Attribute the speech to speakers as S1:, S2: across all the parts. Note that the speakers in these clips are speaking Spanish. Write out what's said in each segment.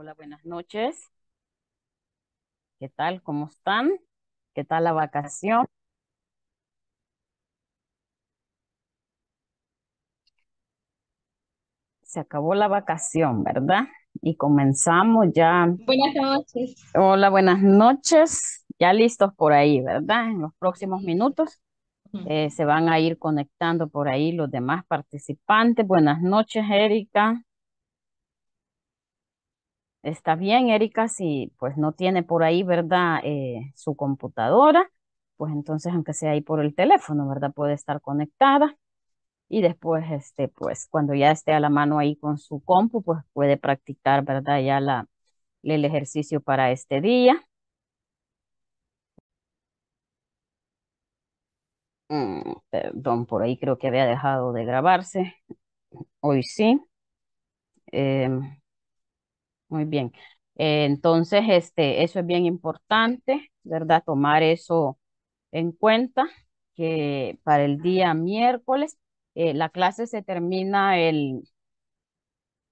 S1: Hola, buenas noches. ¿Qué tal? ¿Cómo están? ¿Qué tal la vacación? Se acabó la vacación, ¿verdad? Y comenzamos ya. Buenas noches. Hola, buenas noches. Ya listos por ahí, ¿verdad? En los próximos minutos eh, se van a ir conectando por ahí los demás participantes. Buenas noches, Erika. Está bien, Erika, si pues no tiene por ahí, ¿verdad? Eh, su computadora, pues entonces aunque sea ahí por el teléfono, ¿verdad? Puede estar conectada y después, este, pues cuando ya esté a la mano ahí con su compu, pues puede practicar, ¿verdad? Ya la, el ejercicio para este día. Mm, perdón, por ahí creo que había dejado de grabarse. Hoy sí. Em, muy bien. Eh, entonces, este, eso es bien importante, ¿verdad? Tomar eso en cuenta, que para el día miércoles, eh, la clase se termina el,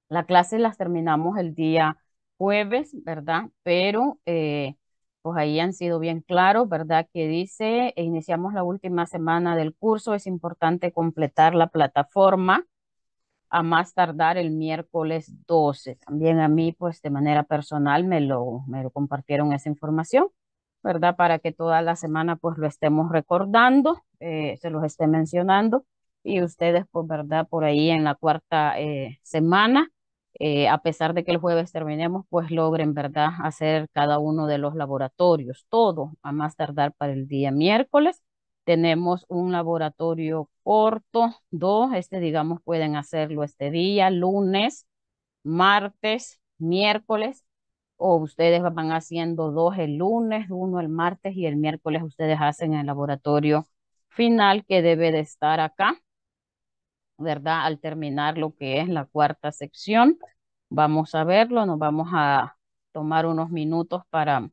S1: la clase las terminamos el día jueves, ¿verdad? Pero eh, pues ahí han sido bien claros, ¿verdad? Que dice, iniciamos la última semana del curso, es importante completar la plataforma a más tardar el miércoles 12. También a mí, pues de manera personal, me lo, me lo compartieron esa información, ¿verdad? Para que toda la semana, pues lo estemos recordando, eh, se los esté mencionando y ustedes, pues, ¿verdad? Por ahí en la cuarta eh, semana. Eh, a pesar de que el jueves terminemos, pues logren, ¿verdad?, hacer cada uno de los laboratorios, todo, a más tardar para el día miércoles. Tenemos un laboratorio corto, dos, este digamos pueden hacerlo este día, lunes, martes, miércoles, o ustedes van haciendo dos el lunes, uno el martes y el miércoles ustedes hacen el laboratorio final que debe de estar acá, ¿verdad? Al terminar lo que es la cuarta sección, vamos a verlo, nos vamos a tomar unos minutos para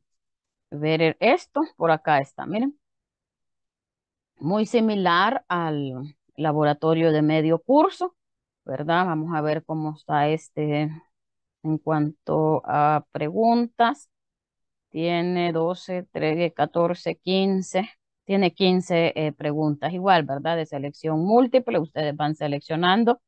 S1: ver e-, esto, por acá está, miren muy similar al laboratorio de medio curso, ¿verdad? Vamos a ver cómo está este en cuanto a preguntas. Tiene 12, 13, 14, 15. Tiene 15 eh, preguntas igual, ¿verdad? De selección múltiple. Ustedes van seleccionando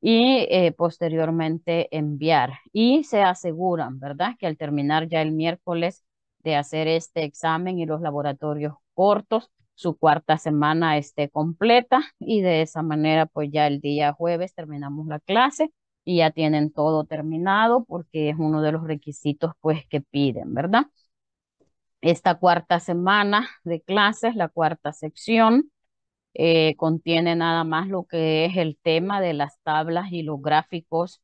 S1: y eh, posteriormente enviar. Y se aseguran, ¿verdad? Que al terminar ya el miércoles de hacer este examen y los laboratorios cortos, su cuarta semana esté completa y de esa manera pues ya el día jueves terminamos la clase y ya tienen todo terminado porque es uno de los requisitos pues que piden, ¿verdad? Esta cuarta semana de clases, la cuarta sección, eh, contiene nada más lo que es el tema de las tablas y los gráficos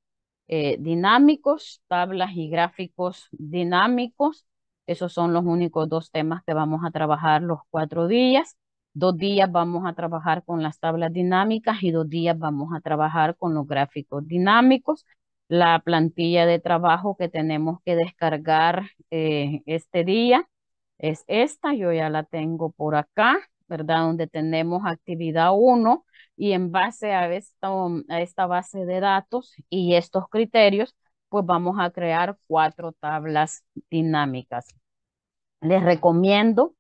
S1: eh, dinámicos, tablas y gráficos dinámicos, esos son los únicos dos temas que vamos a trabajar los cuatro días. Dos días vamos a trabajar con las tablas dinámicas y dos días vamos a trabajar con los gráficos dinámicos. La plantilla de trabajo que tenemos que descargar eh, este día es esta. Yo ya la tengo por acá, ¿verdad? Donde tenemos actividad 1 y en base a, a esta base de datos y estos criterios, pues vamos a crear cuatro tablas dinámicas. Les recomiendo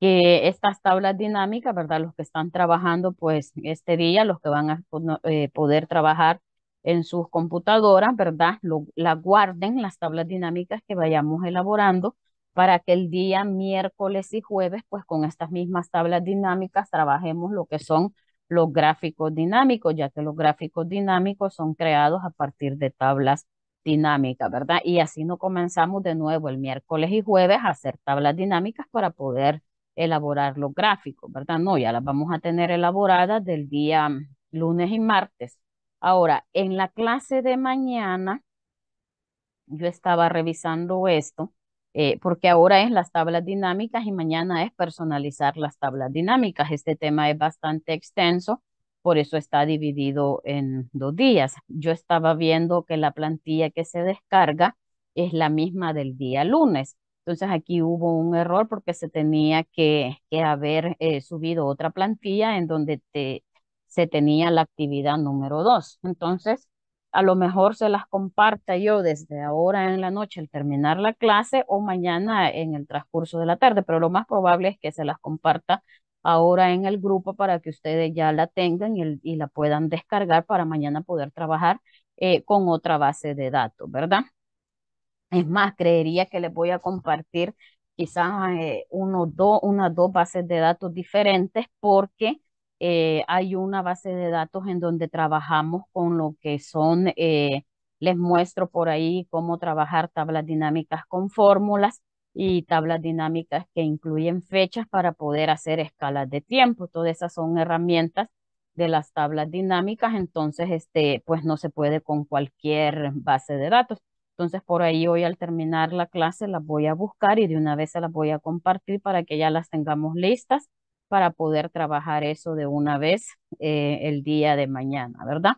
S1: que estas tablas dinámicas, ¿verdad? Los que están trabajando, pues este día, los que van a pues, eh, poder trabajar en sus computadoras, ¿verdad? las guarden, las tablas dinámicas que vayamos elaborando para que el día miércoles y jueves, pues con estas mismas tablas dinámicas trabajemos lo que son los gráficos dinámicos, ya que los gráficos dinámicos son creados a partir de tablas dinámica, ¿verdad? Y así no comenzamos de nuevo el miércoles y jueves a hacer tablas dinámicas para poder elaborar los gráficos, ¿verdad? No, ya las vamos a tener elaboradas del día mm, lunes y martes. Ahora, en la clase de mañana, yo estaba revisando esto, eh, porque ahora es las tablas dinámicas y mañana es personalizar las tablas dinámicas. Este tema es bastante extenso por eso está dividido en dos días. Yo estaba viendo que la plantilla que se descarga es la misma del día lunes. Entonces aquí hubo un error porque se tenía que, haber eh, subido otra plantilla en donde te, se tenía la actividad número dos. Entonces, a lo mejor se las comparta yo desde ahora en la noche al terminar la clase o mañana en el transcurso de la tarde, pero lo más probable es que se las comparta ahora en el grupo para que ustedes ya la tengan y, la puedan descargar para mañana poder trabajar eh, con otra base de datos, ¿verdad? Es más, creería que les voy a compartir quizás eh, uno, unas dos bases de datos diferentes porque eh, hay una base de datos en donde trabajamos con lo que son, les muestro por ahí cómo trabajar tablas dinámicas con fórmulas y tablas dinámicas que incluyen fechas para poder hacer escalas de tiempo. Todas esas son herramientas de las tablas dinámicas, entonces este, pues no se puede con cualquier base de datos. Entonces por ahí hoy al terminar la clase las voy a buscar y de una vez se las voy a compartir para que ya las tengamos listas para poder trabajar eso de una vez eh, el día de mañana, ¿verdad?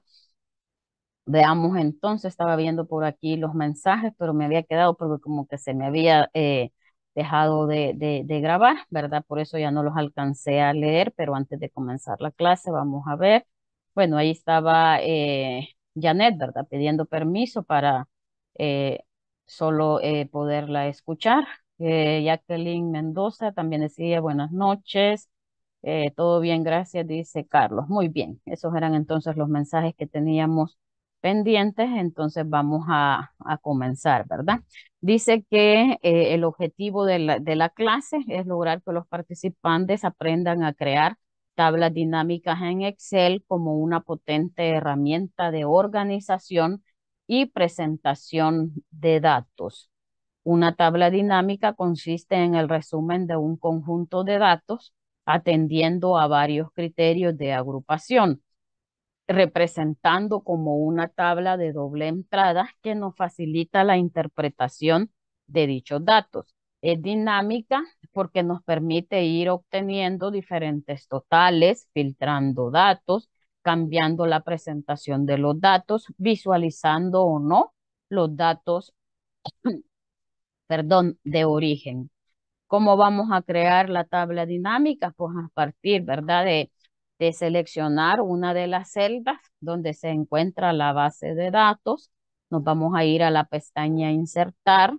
S1: Veamos entonces, estaba viendo por aquí los mensajes, pero me había quedado porque como que se me había eh, dejado de, grabar, ¿verdad? Por eso ya no los alcancé a leer, pero antes de comenzar la clase vamos a ver. Bueno, ahí estaba eh, Janet, ¿verdad? Pidiendo permiso para eh, solo poderla escuchar. Jacqueline Mendoza también decía buenas noches. todo bien, gracias, dice Carlos. Muy bien, esos eran entonces los mensajes que teníamos pendientes, entonces vamos a, comenzar, ¿verdad? Dice que eh, el objetivo de la, de la clase es lograr que los participantes aprendan a crear tablas dinámicas en Excel como una potente herramienta de organización y presentación de datos. Una tabla dinámica consiste en el resumen de un conjunto de datos atendiendo a varios criterios de agrupación representando como una tabla de doble entrada que nos facilita la interpretación de dichos datos. Es dinámica porque nos permite ir obteniendo diferentes totales, filtrando datos, cambiando la presentación de los datos, visualizando o no los datos, perdón, de origen. ¿Cómo vamos a crear la tabla dinámica? Pues a partir, ¿verdad? De de seleccionar una de las celdas donde se encuentra la base de datos. Nos vamos a ir a la pestaña Insertar.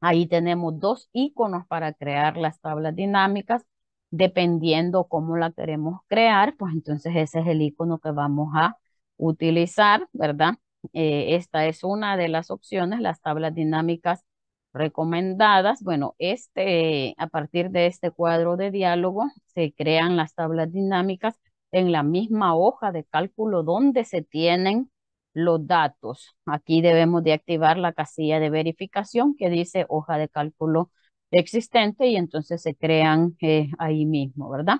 S1: Ahí tenemos dos iconos para crear las tablas dinámicas. Dependiendo cómo la queremos crear, pues entonces ese es el icono que vamos a utilizar, ¿verdad? Eh, esta es una de las opciones, las tablas dinámicas recomendadas. Bueno, este, a partir de este cuadro de diálogo se crean las tablas dinámicas en la misma hoja de cálculo donde se tienen los datos. Aquí debemos de activar la casilla de verificación que dice hoja de cálculo existente y entonces se crean eh, ahí mismo, ¿verdad?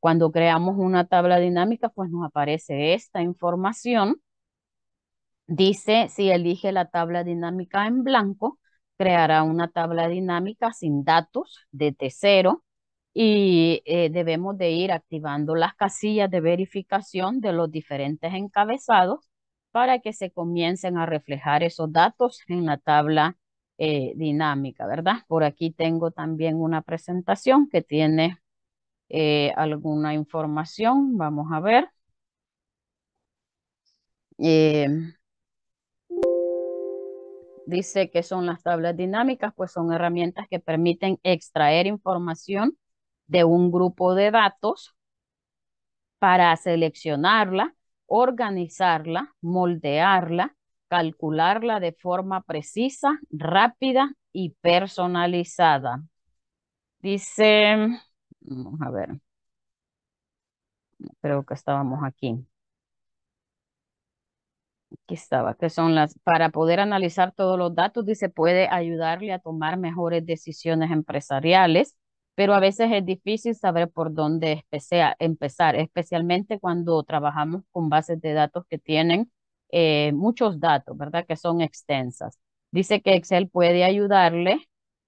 S1: Cuando creamos una tabla dinámica, pues nos aparece esta información. Dice, si elige la tabla dinámica en blanco, creará una tabla dinámica sin datos desde cero y eh, debemos de ir activando las casillas de verificación de los diferentes encabezados para que se comiencen a reflejar esos datos en la tabla eh, dinámica, ¿verdad? Por aquí tengo también una presentación que tiene eh, alguna información, vamos a ver dice que son las tablas dinámicas, pues son herramientas que permiten extraer información de un grupo de datos para seleccionarla, organizarla, moldearla, calcularla de forma precisa, rápida y personalizada. Dice, vamos a ver, creo que estábamos aquí. Aquí estaba, que son las, para poder analizar todos los datos, dice, puede ayudarle a tomar mejores decisiones empresariales, pero a veces es difícil saber por dónde empezar, especialmente cuando trabajamos con bases de datos que tienen eh, muchos datos, ¿verdad? Que son extensas. Dice que Excel puede ayudarle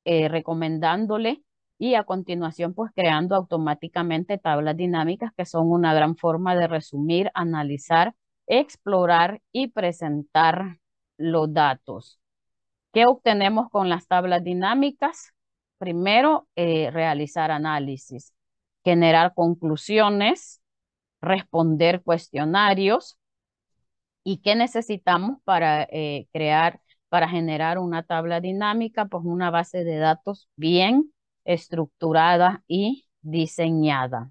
S1: eh, recomendándole y a continuación pues creando automáticamente tablas dinámicas que son una gran forma de resumir, analizar explorar y presentar los datos. ¿Qué obtenemos con las tablas dinámicas? Primero, eh, realizar análisis, generar conclusiones, responder cuestionarios. ¿Y qué necesitamos para eh, crear, para generar una tabla dinámica? Pues una base de datos bien estructurada y diseñada.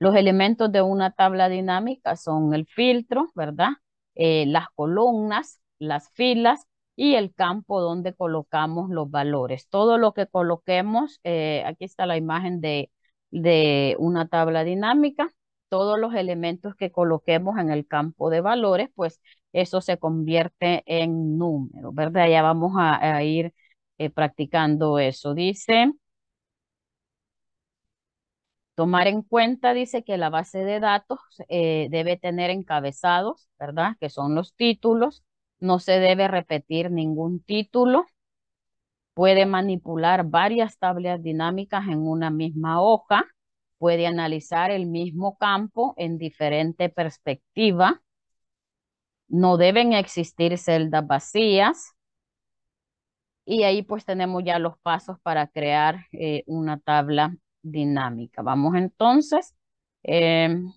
S1: Los elementos de una tabla dinámica son el filtro, ¿verdad? Eh, las columnas, las filas y el campo donde colocamos los valores. Todo lo que coloquemos, eh, aquí está la imagen de, de una tabla dinámica, todos los elementos que coloquemos en el campo de valores, pues eso se convierte en número, ¿verdad? Ya vamos a, ir eh, practicando eso. Dice Tomar en cuenta, dice que la base de datos eh, debe tener encabezados, ¿verdad? Que son los títulos. No se debe repetir ningún título. Puede manipular varias tablas dinámicas en una misma hoja. Puede analizar el mismo campo en diferente perspectiva. No deben existir celdas vacías. Y ahí pues tenemos ya los pasos para crear eh, una tabla dinámica. Vamos entonces em,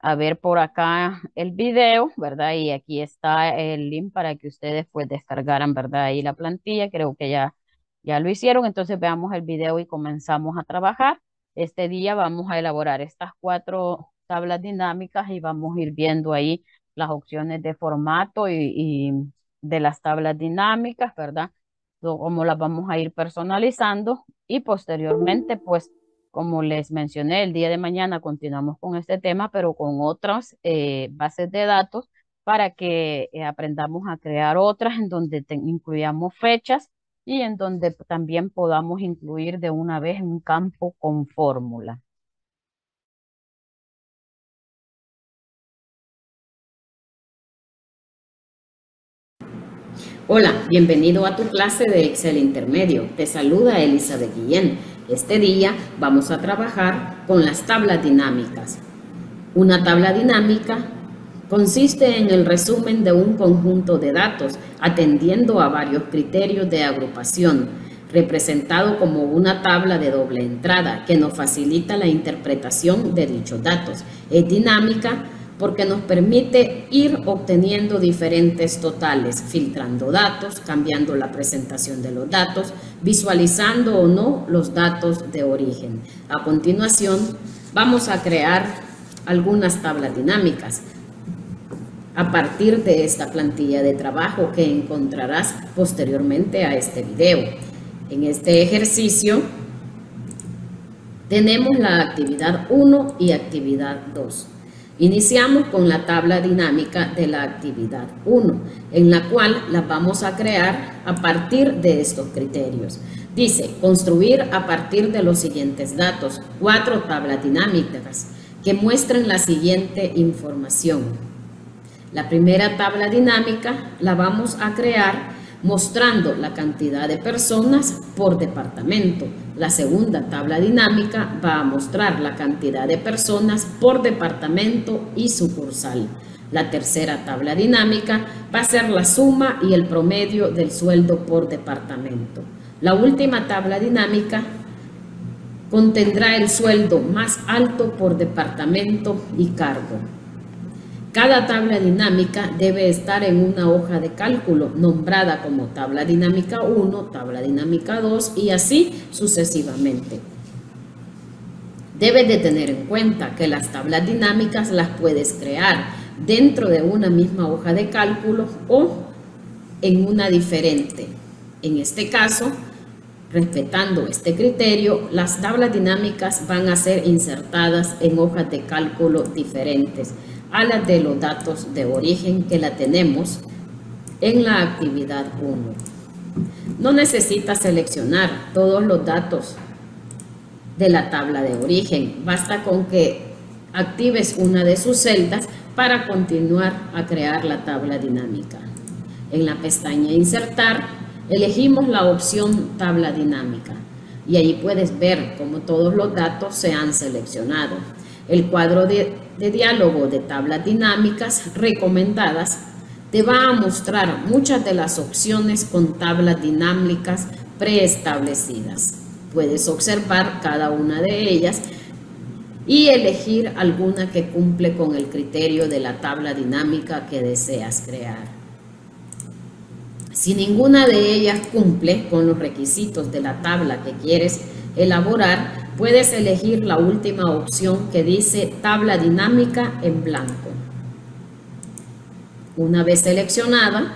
S1: a ver por acá el video, ¿verdad? Y aquí está el link para que ustedes pues descargaran, ¿verdad? Ahí la plantilla, creo que ya, ya lo hicieron, entonces veamos el video y comenzamos a trabajar. Este día vamos a elaborar estas cuatro tablas dinámicas y vamos a ir viendo ahí las opciones de formato y, y de las tablas dinámicas, ¿verdad? cómo las vamos a ir personalizando y posteriormente, pues, como les mencioné, el día de mañana continuamos con este tema, pero con otras eh, bases de datos para que eh, aprendamos a crear otras en donde incluyamos fechas y en donde también podamos incluir de una vez un campo con fórmula. Hola, bienvenido a tu clase de Excel Intermedio. Te saluda Elizabeth Guillén. Este día vamos a trabajar con las tablas dinámicas. Una tabla dinámica consiste en el resumen de un conjunto de datos atendiendo a varios criterios de agrupación, representado como una tabla de doble entrada que nos facilita la interpretación de dichos datos. Es dinámica porque nos permite ir obteniendo diferentes totales, filtrando datos, cambiando la presentación de los datos, visualizando o no los datos de origen. A continuación, vamos a crear algunas tablas dinámicas a partir de esta plantilla de trabajo que encontrarás posteriormente a este video. En este ejercicio tenemos la actividad 1 y actividad 2. Iniciamos con la tabla dinámica de la actividad 1, en la cual la vamos a crear a partir de estos criterios. Dice, construir a partir de los siguientes datos, cuatro tablas dinámicas que muestren la siguiente información. La primera tabla dinámica la vamos a crear mostrando la cantidad de personas por departamento. La segunda tabla dinámica va a mostrar la cantidad de personas por departamento y sucursal. La tercera tabla dinámica va a ser la suma y el promedio del sueldo por departamento. La última tabla dinámica contendrá el sueldo más alto por departamento y cargo. Cada tabla dinámica debe estar en una hoja de cálculo nombrada como tabla dinámica 1, tabla dinámica 2 y así sucesivamente. Debes de tener en cuenta que las tablas dinámicas las puedes crear dentro de una misma hoja de cálculo o en una diferente. En este caso, respetando este criterio, las tablas dinámicas van a ser insertadas en hojas de cálculo diferentes a la de los datos de origen que la tenemos en la actividad 1. No necesita seleccionar todos los datos de la tabla de origen, basta con que actives una de sus celdas para continuar a crear la tabla dinámica. En la pestaña Insertar, elegimos la opción Tabla dinámica y ahí puedes ver cómo todos los datos se han seleccionado. El cuadro de, diálogo de tablas dinámicas recomendadas te va a mostrar muchas de las opciones con tablas dinámicas preestablecidas. Puedes observar cada una de ellas y elegir alguna que cumple con el criterio de la tabla dinámica que deseas crear. Si ninguna de ellas cumple con los requisitos de la tabla que quieres elaborar, puedes elegir la última opción que dice tabla dinámica en blanco. Una vez seleccionada,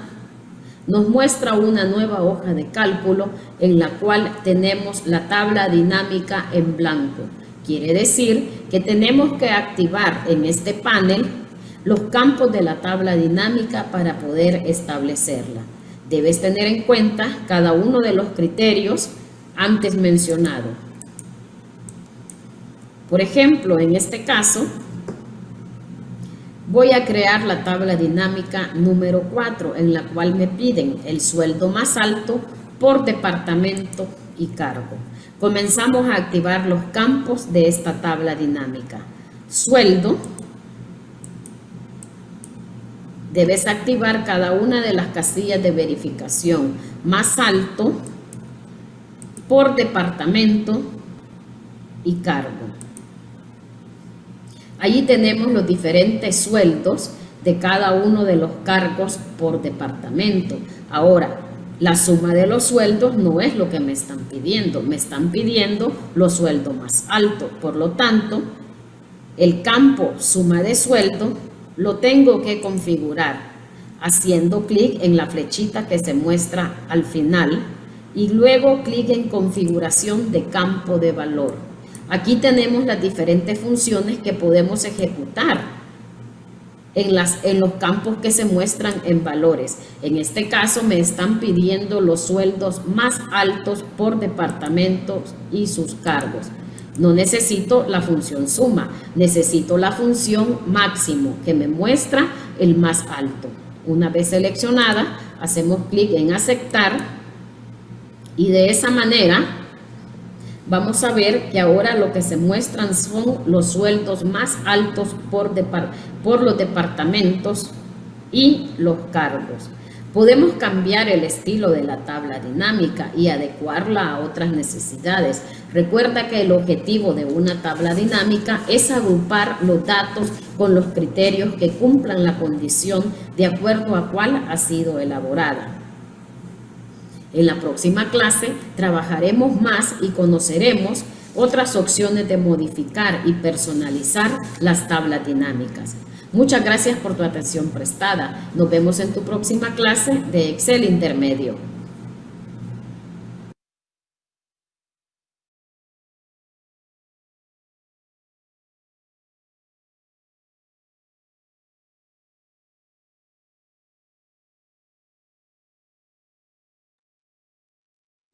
S1: nos muestra una nueva hoja de cálculo en la cual tenemos la tabla dinámica en blanco. Quiere decir que tenemos que activar en este panel los campos de la tabla dinámica para poder establecerla. Debes tener en cuenta cada uno de los criterios antes mencionados. Por ejemplo, en este caso, voy a crear la tabla dinámica número 4, en la cual me piden el sueldo más alto por departamento y cargo. Comenzamos a activar los campos de esta tabla dinámica. Sueldo. Debes activar cada una de las casillas de verificación. Más alto, por departamento y cargo. Allí tenemos los diferentes sueldos de cada uno de los cargos por departamento. Ahora, la suma de los sueldos no es lo que me están pidiendo, me están pidiendo los sueldos más altos. Por lo tanto, el campo suma de sueldo lo tengo que configurar haciendo clic en la flechita que se muestra al final y luego clic en configuración de campo de valor. Aquí tenemos las diferentes funciones que podemos ejecutar en, los campos que se muestran en valores. En este caso me están pidiendo los sueldos más altos por departamentos y sus cargos. No necesito la función suma, necesito la función máximo que me muestra el más alto. Una vez seleccionada, hacemos clic en aceptar y de esa manera vamos a ver que ahora lo que se muestran son los sueldos más altos por, los departamentos y los cargos. Podemos cambiar el estilo de la tabla dinámica y adecuarla a otras necesidades. Recuerda que el objetivo de una tabla dinámica es agrupar los datos con los criterios que cumplan la condición de acuerdo a cuál ha sido elaborada. En la próxima clase trabajaremos más y conoceremos otras opciones de modificar y personalizar las tablas dinámicas. Muchas gracias por tu atención prestada. Nos vemos en tu próxima clase de Excel Intermedio.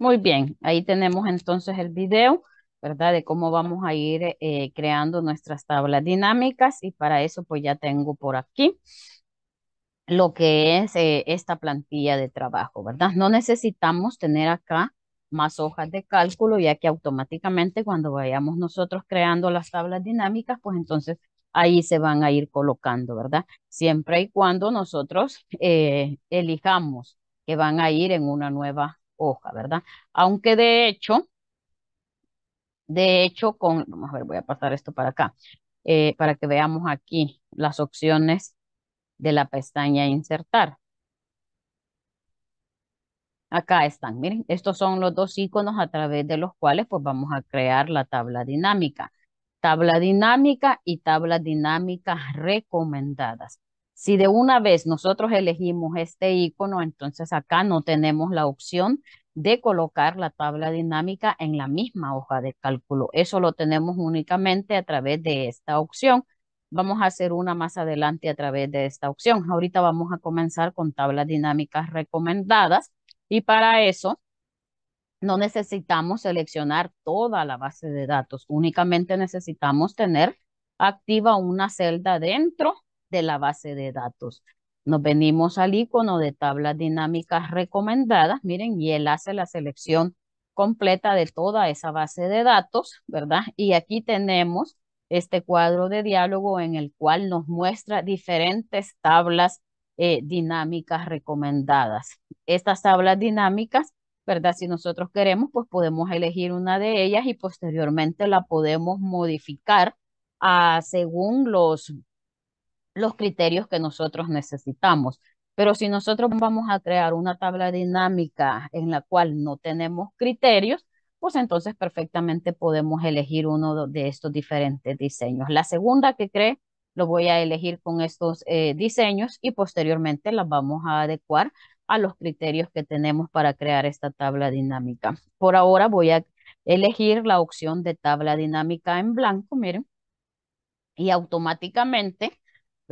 S1: Muy bien, ahí tenemos entonces el video, ¿verdad? De cómo vamos a ir eh, creando nuestras tablas dinámicas y para eso pues ya tengo por aquí lo que es eh, esta plantilla de trabajo, ¿verdad? No necesitamos tener acá más hojas de cálculo, ya que automáticamente cuando vayamos nosotros creando las tablas dinámicas, pues entonces ahí se van a ir colocando, ¿verdad? Siempre y cuando nosotros eh, elijamos que van a ir en una nueva hoja, ¿verdad? Aunque de hecho, de hecho, con, vamos a ver, voy a pasar esto para acá, eh, para que veamos aquí las opciones de la pestaña insertar. Acá están, miren, estos son los dos iconos a través de los cuales pues vamos a crear la tabla dinámica. Tabla dinámica y tabla dinámica recomendadas. Si de una vez nosotros elegimos este icono, entonces acá no tenemos la opción de colocar la tabla dinámica en la misma hoja de cálculo. Eso lo tenemos únicamente a través de esta opción. Vamos a hacer una más adelante a través de esta opción. Ahorita vamos a comenzar con tablas dinámicas recomendadas y para eso no necesitamos seleccionar toda la base de datos. Únicamente necesitamos tener activa una celda dentro de la base de datos. Nos venimos al icono de tablas dinámicas recomendadas, miren, y él hace la selección completa de toda esa base de datos, ¿verdad? Y aquí tenemos este cuadro de diálogo en el cual nos muestra diferentes tablas eh, dinámicas recomendadas. Estas tablas dinámicas, ¿verdad? Si nosotros queremos, pues podemos elegir una de ellas y posteriormente la podemos modificar a, ah, según los los criterios que nosotros necesitamos. Pero si nosotros vamos a crear una tabla dinámica en la cual no tenemos criterios, pues entonces perfectamente podemos elegir uno de estos diferentes diseños. La segunda que cree, lo voy a elegir con estos eh, diseños y posteriormente las vamos a adecuar a los criterios que tenemos para crear esta tabla dinámica. Por ahora voy a elegir la opción de tabla dinámica en blanco, miren, y automáticamente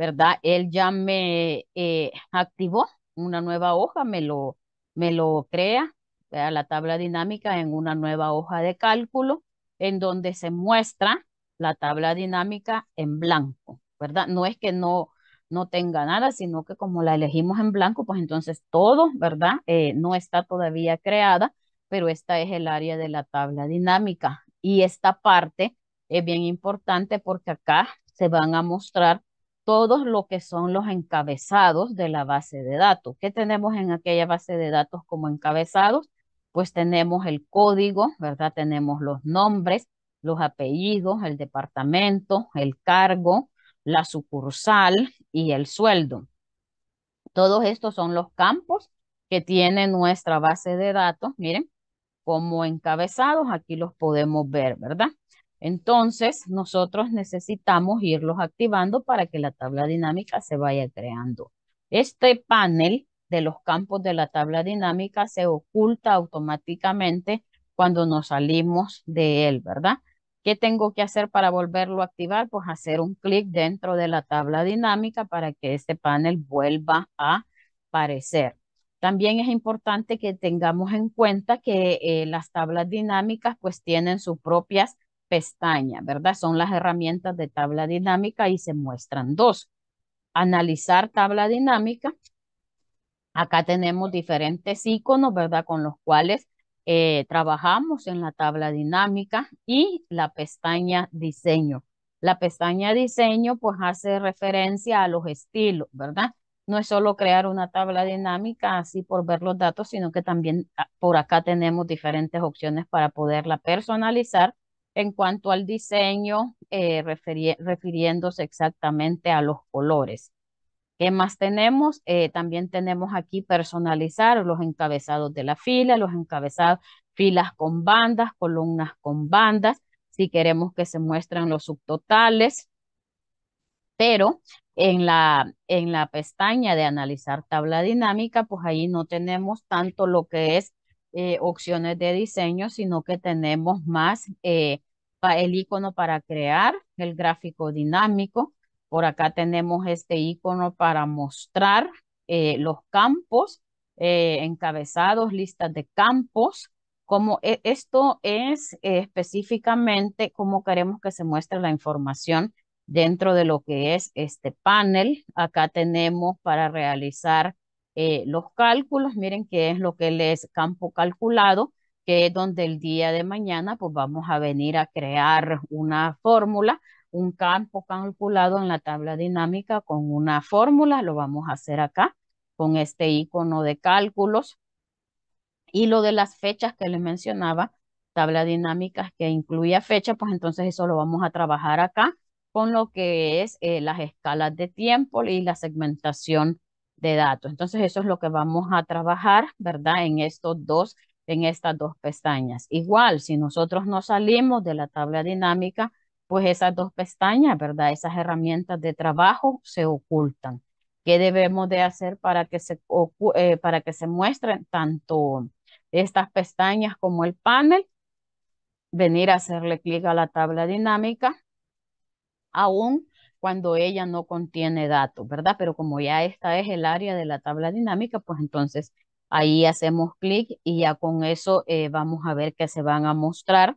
S1: ¿verdad? Él ya me eh, activó una nueva hoja, me lo, me lo crea, la tabla dinámica en una nueva hoja de cálculo, en donde se muestra la tabla dinámica en blanco, ¿verdad? No es que no, no tenga nada, sino que como la elegimos en blanco, pues entonces todo, ¿verdad? Eh, no está todavía creada, pero esta es el área de la tabla dinámica. Y esta parte es bien importante porque acá se van a mostrar todos lo que son los encabezados de la base de datos. ¿Qué tenemos en aquella base de datos como encabezados? Pues tenemos el código, ¿verdad? Tenemos los nombres, los apellidos, el departamento, el cargo, la sucursal y el sueldo. Todos estos son los campos que tiene nuestra base de datos, miren, como encabezados, aquí los podemos ver, ¿verdad? Entonces, nosotros necesitamos irlos activando para que la tabla dinámica se vaya creando. Este panel de los campos de la tabla dinámica se oculta automáticamente cuando nos salimos de él, ¿verdad? ¿Qué tengo que hacer para volverlo a activar? Pues hacer un clic dentro de la tabla dinámica para que este panel vuelva a aparecer. También es importante que tengamos en cuenta que eh, las tablas dinámicas pues tienen sus propias pestaña, ¿verdad? Son las herramientas de tabla dinámica y se muestran dos. Analizar tabla dinámica. Acá tenemos diferentes iconos, ¿verdad? Con los cuales eh, trabajamos en la tabla dinámica y la pestaña diseño. La pestaña diseño pues hace referencia a los estilos, ¿verdad? No es solo crear una tabla dinámica así por ver los datos, sino que también ah, por acá tenemos diferentes opciones para poderla personalizar en cuanto al diseño, eh, refiriéndose exactamente a los colores. ¿Qué más tenemos? Eh, también tenemos aquí personalizar los encabezados de la fila, los encabezados, filas con bandas, columnas con bandas, si queremos que se muestren los subtotales, pero en la, en la pestaña de analizar tabla dinámica, pues ahí no tenemos tanto lo que es eh, opciones de diseño, sino que tenemos más eh, el icono para crear, el gráfico dinámico. Por acá tenemos este icono para mostrar eh, los campos, encabezados, listas de campos. Como e, esto es específicamente cómo queremos que se muestre la información dentro de lo que es este panel. Acá tenemos para realizar eh, los cálculos, miren qué es lo que es campo calculado, que es donde el día de mañana pues vamos a venir a crear una fórmula, un campo calculado en la tabla dinámica con una fórmula, lo vamos a hacer acá con este icono de cálculos. Y lo de las fechas que les mencionaba, tabla dinámica que incluía fecha, pues entonces eso lo vamos a trabajar acá con lo que es eh, las escalas de tiempo y la segmentación de datos. Entonces, eso es lo que vamos a trabajar, ¿verdad? En estos dos, en estas dos pestañas. Igual, si nosotros no salimos de la tabla dinámica, pues esas dos pestañas, ¿verdad? Esas herramientas de trabajo se ocultan. ¿Qué debemos de hacer para que se, eh, para que se muestren tanto estas pestañas como el panel? Venir a hacerle clic a la tabla dinámica. Aún cuando ella no contiene datos, ¿verdad? Pero como ya esta es el área de la tabla dinámica, pues entonces ahí hacemos clic y ya con eso eh, vamos a ver que se van a mostrar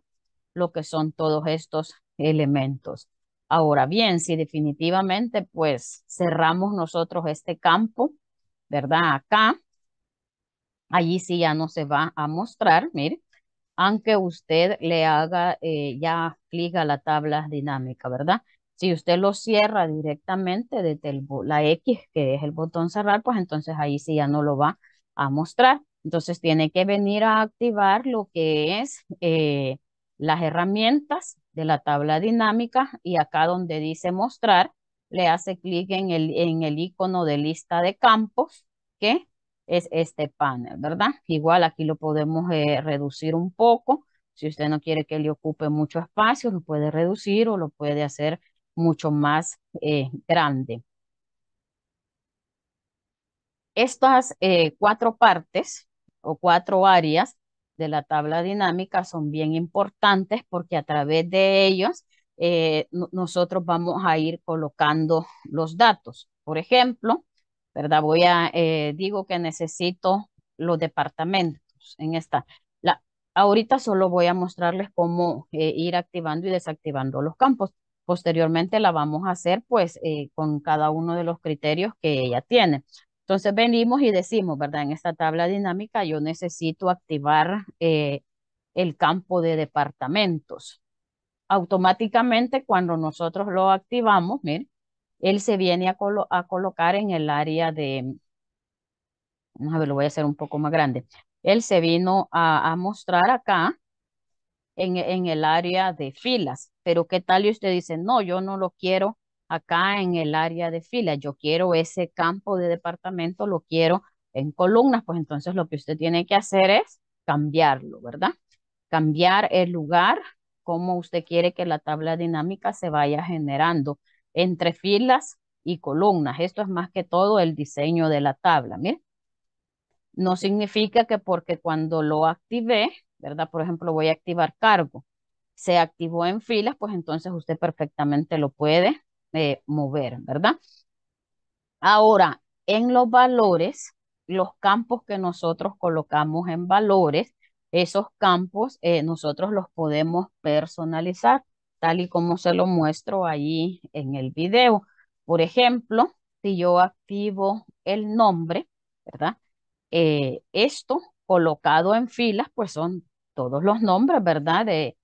S1: lo que son todos estos elementos. Ahora bien, si definitivamente pues cerramos nosotros este campo, ¿verdad? Acá, allí sí ya no se va a mostrar, mire, aunque usted le haga eh, ya clic a la tabla dinámica, ¿verdad? Si usted lo cierra directamente desde la X, que es el botón cerrar, pues entonces ahí sí ya no lo va a mostrar. Entonces tiene que venir a activar lo que es eh, las herramientas de la tabla dinámica y acá donde dice mostrar, le hace clic en el, en el icono de lista de campos, que es este panel, ¿verdad? Igual aquí lo podemos eh, reducir un poco. Si usted no quiere que le ocupe mucho espacio, lo puede reducir o lo puede hacer mucho más eh, grande. Estas eh, cuatro partes o cuatro áreas de la tabla dinámica son bien importantes porque a través de ellos eh, nosotros vamos a ir colocando los datos. Por ejemplo, ¿verdad? Voy a, digo que necesito los departamentos en esta. La, ahorita solo voy a mostrarles cómo ir activando y desactivando los campos. Posteriormente la vamos a hacer pues eh, con cada uno de los criterios que ella tiene. Entonces venimos y decimos, ¿verdad? En esta tabla dinámica yo necesito activar eh, el campo de departamentos. Automáticamente cuando nosotros lo activamos, miren, él se viene a, a colocar en el área de, vamos a ver, lo voy a hacer un poco más grande. Él se vino a mostrar acá en, el área de filas. Pero ¿qué tal y usted dice, no, yo no lo quiero acá en el área de filas, yo quiero ese campo de departamento, lo quiero en columnas, pues entonces lo que usted tiene que hacer es cambiarlo, ¿verdad? Cambiar el lugar, como usted quiere que la tabla dinámica se vaya generando entre filas y columnas. Esto es más que todo el diseño de la tabla, ¿mire? No significa que porque cuando lo activé, ¿verdad? Por ejemplo, voy a activar cargo. Se activó en filas, pues entonces usted perfectamente lo puede eh, mover, ¿verdad? Ahora, en los valores, los campos que nosotros colocamos en valores, esos campos eh, nosotros los podemos personalizar, tal y como se lo muestro ahí en el video. Por ejemplo, si yo activo el nombre, ¿verdad? Eh, esto colocado en filas, pues son todos los nombres, ¿verdad? De,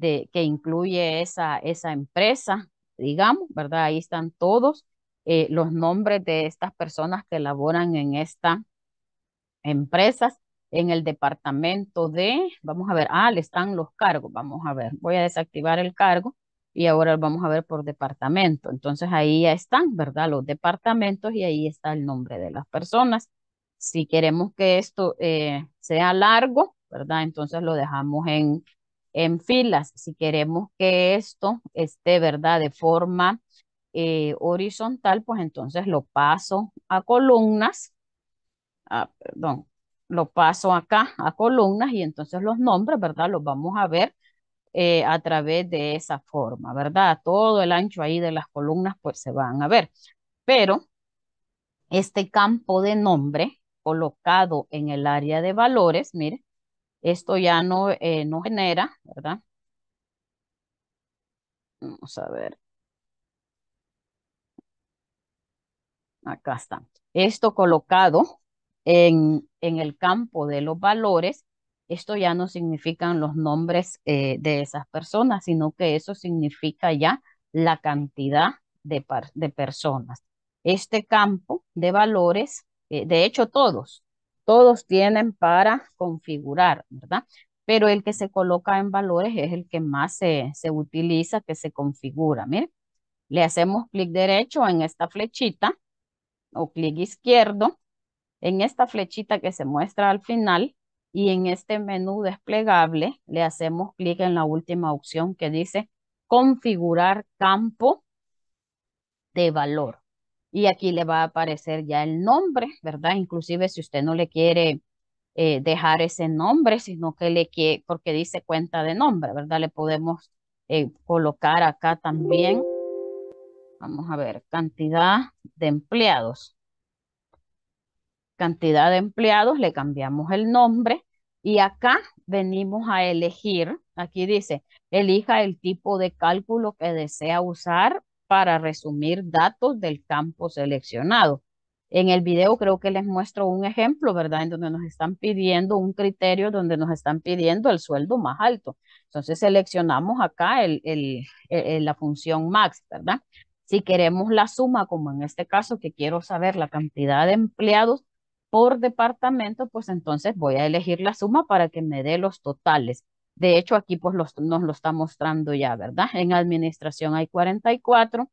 S1: que incluye esa, esa empresa, digamos, ¿verdad? Ahí están todos eh, los nombres de estas personas que laboran en esta empresas, en el departamento de, vamos a ver, ah, le están los cargos, vamos a ver, voy a desactivar el cargo y ahora vamos a ver por departamento. Entonces ahí ya están, ¿verdad? Los departamentos y ahí está el nombre de las personas. Si queremos que esto eh, sea largo, ¿verdad? Entonces lo dejamos en, en filas. Si queremos que esto esté, ¿verdad? De forma eh, horizontal, pues entonces lo paso a columnas, ah, perdón, lo paso acá a columnas y entonces los nombres, ¿verdad? Los vamos a ver eh, a través de esa forma, ¿verdad? Todo el ancho ahí de las columnas, pues se van a ver. Pero este campo de nombre colocado en el área de valores, mire, esto ya no, eh, no genera, ¿verdad? Vamos a ver. Acá está. Esto colocado en, el campo de los valores, esto ya no significan los nombres eh, de esas personas, sino que eso significa ya la cantidad de, personas. Este campo de valores, eh, de hecho todos, todos tienen para configurar, ¿verdad? Pero el que se coloca en valores es el que más se, utiliza, que se configura. Miren, le hacemos clic derecho en esta flechita o clic izquierdo en esta flechita que se muestra al final y en este menú desplegable le hacemos clic en la última opción que dice configurar campo de valor y aquí le va a aparecer ya el nombre, ¿verdad? Inclusive si usted no le quiere eh, dejar ese nombre, sino que le quiere, porque dice cuenta de nombre, ¿verdad? Le podemos eh, colocar acá también, vamos a ver, cantidad de empleados. Cantidad de empleados, le cambiamos el nombre y acá venimos a elegir, aquí dice, elija el tipo de cálculo que desea usar para resumir datos del campo seleccionado. En el video creo que les muestro un ejemplo, ¿verdad? En donde nos están pidiendo un criterio, donde nos están pidiendo el sueldo más alto. Entonces seleccionamos acá el, la función max, ¿verdad? Si queremos la suma, como en este caso que quiero saber la cantidad de empleados por departamento, pues entonces voy a elegir la suma para que me dé los totales. De hecho, aquí pues nos lo está mostrando ya, ¿verdad? En administración hay 44,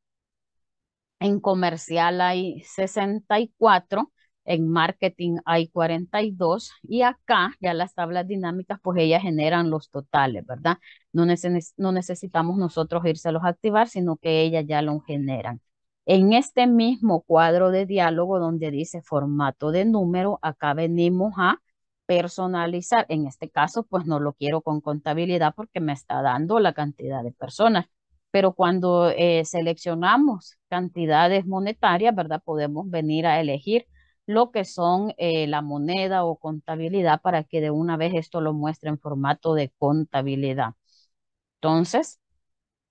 S1: en comercial hay 64, en marketing hay 42 y acá ya las tablas dinámicas pues ellas generan los totales, ¿verdad? No, necesitamos nosotros írselos a activar, sino que ellas ya lo generan. En este mismo cuadro de diálogo donde dice formato de número, acá venimos a personalizar. En este caso, pues no lo quiero con contabilidad porque me está dando la cantidad de personas. Pero cuando eh, seleccionamos cantidades monetarias, ¿verdad? Podemos venir a elegir lo que son eh, la moneda o contabilidad para que de una vez esto lo muestre en formato de contabilidad. Entonces,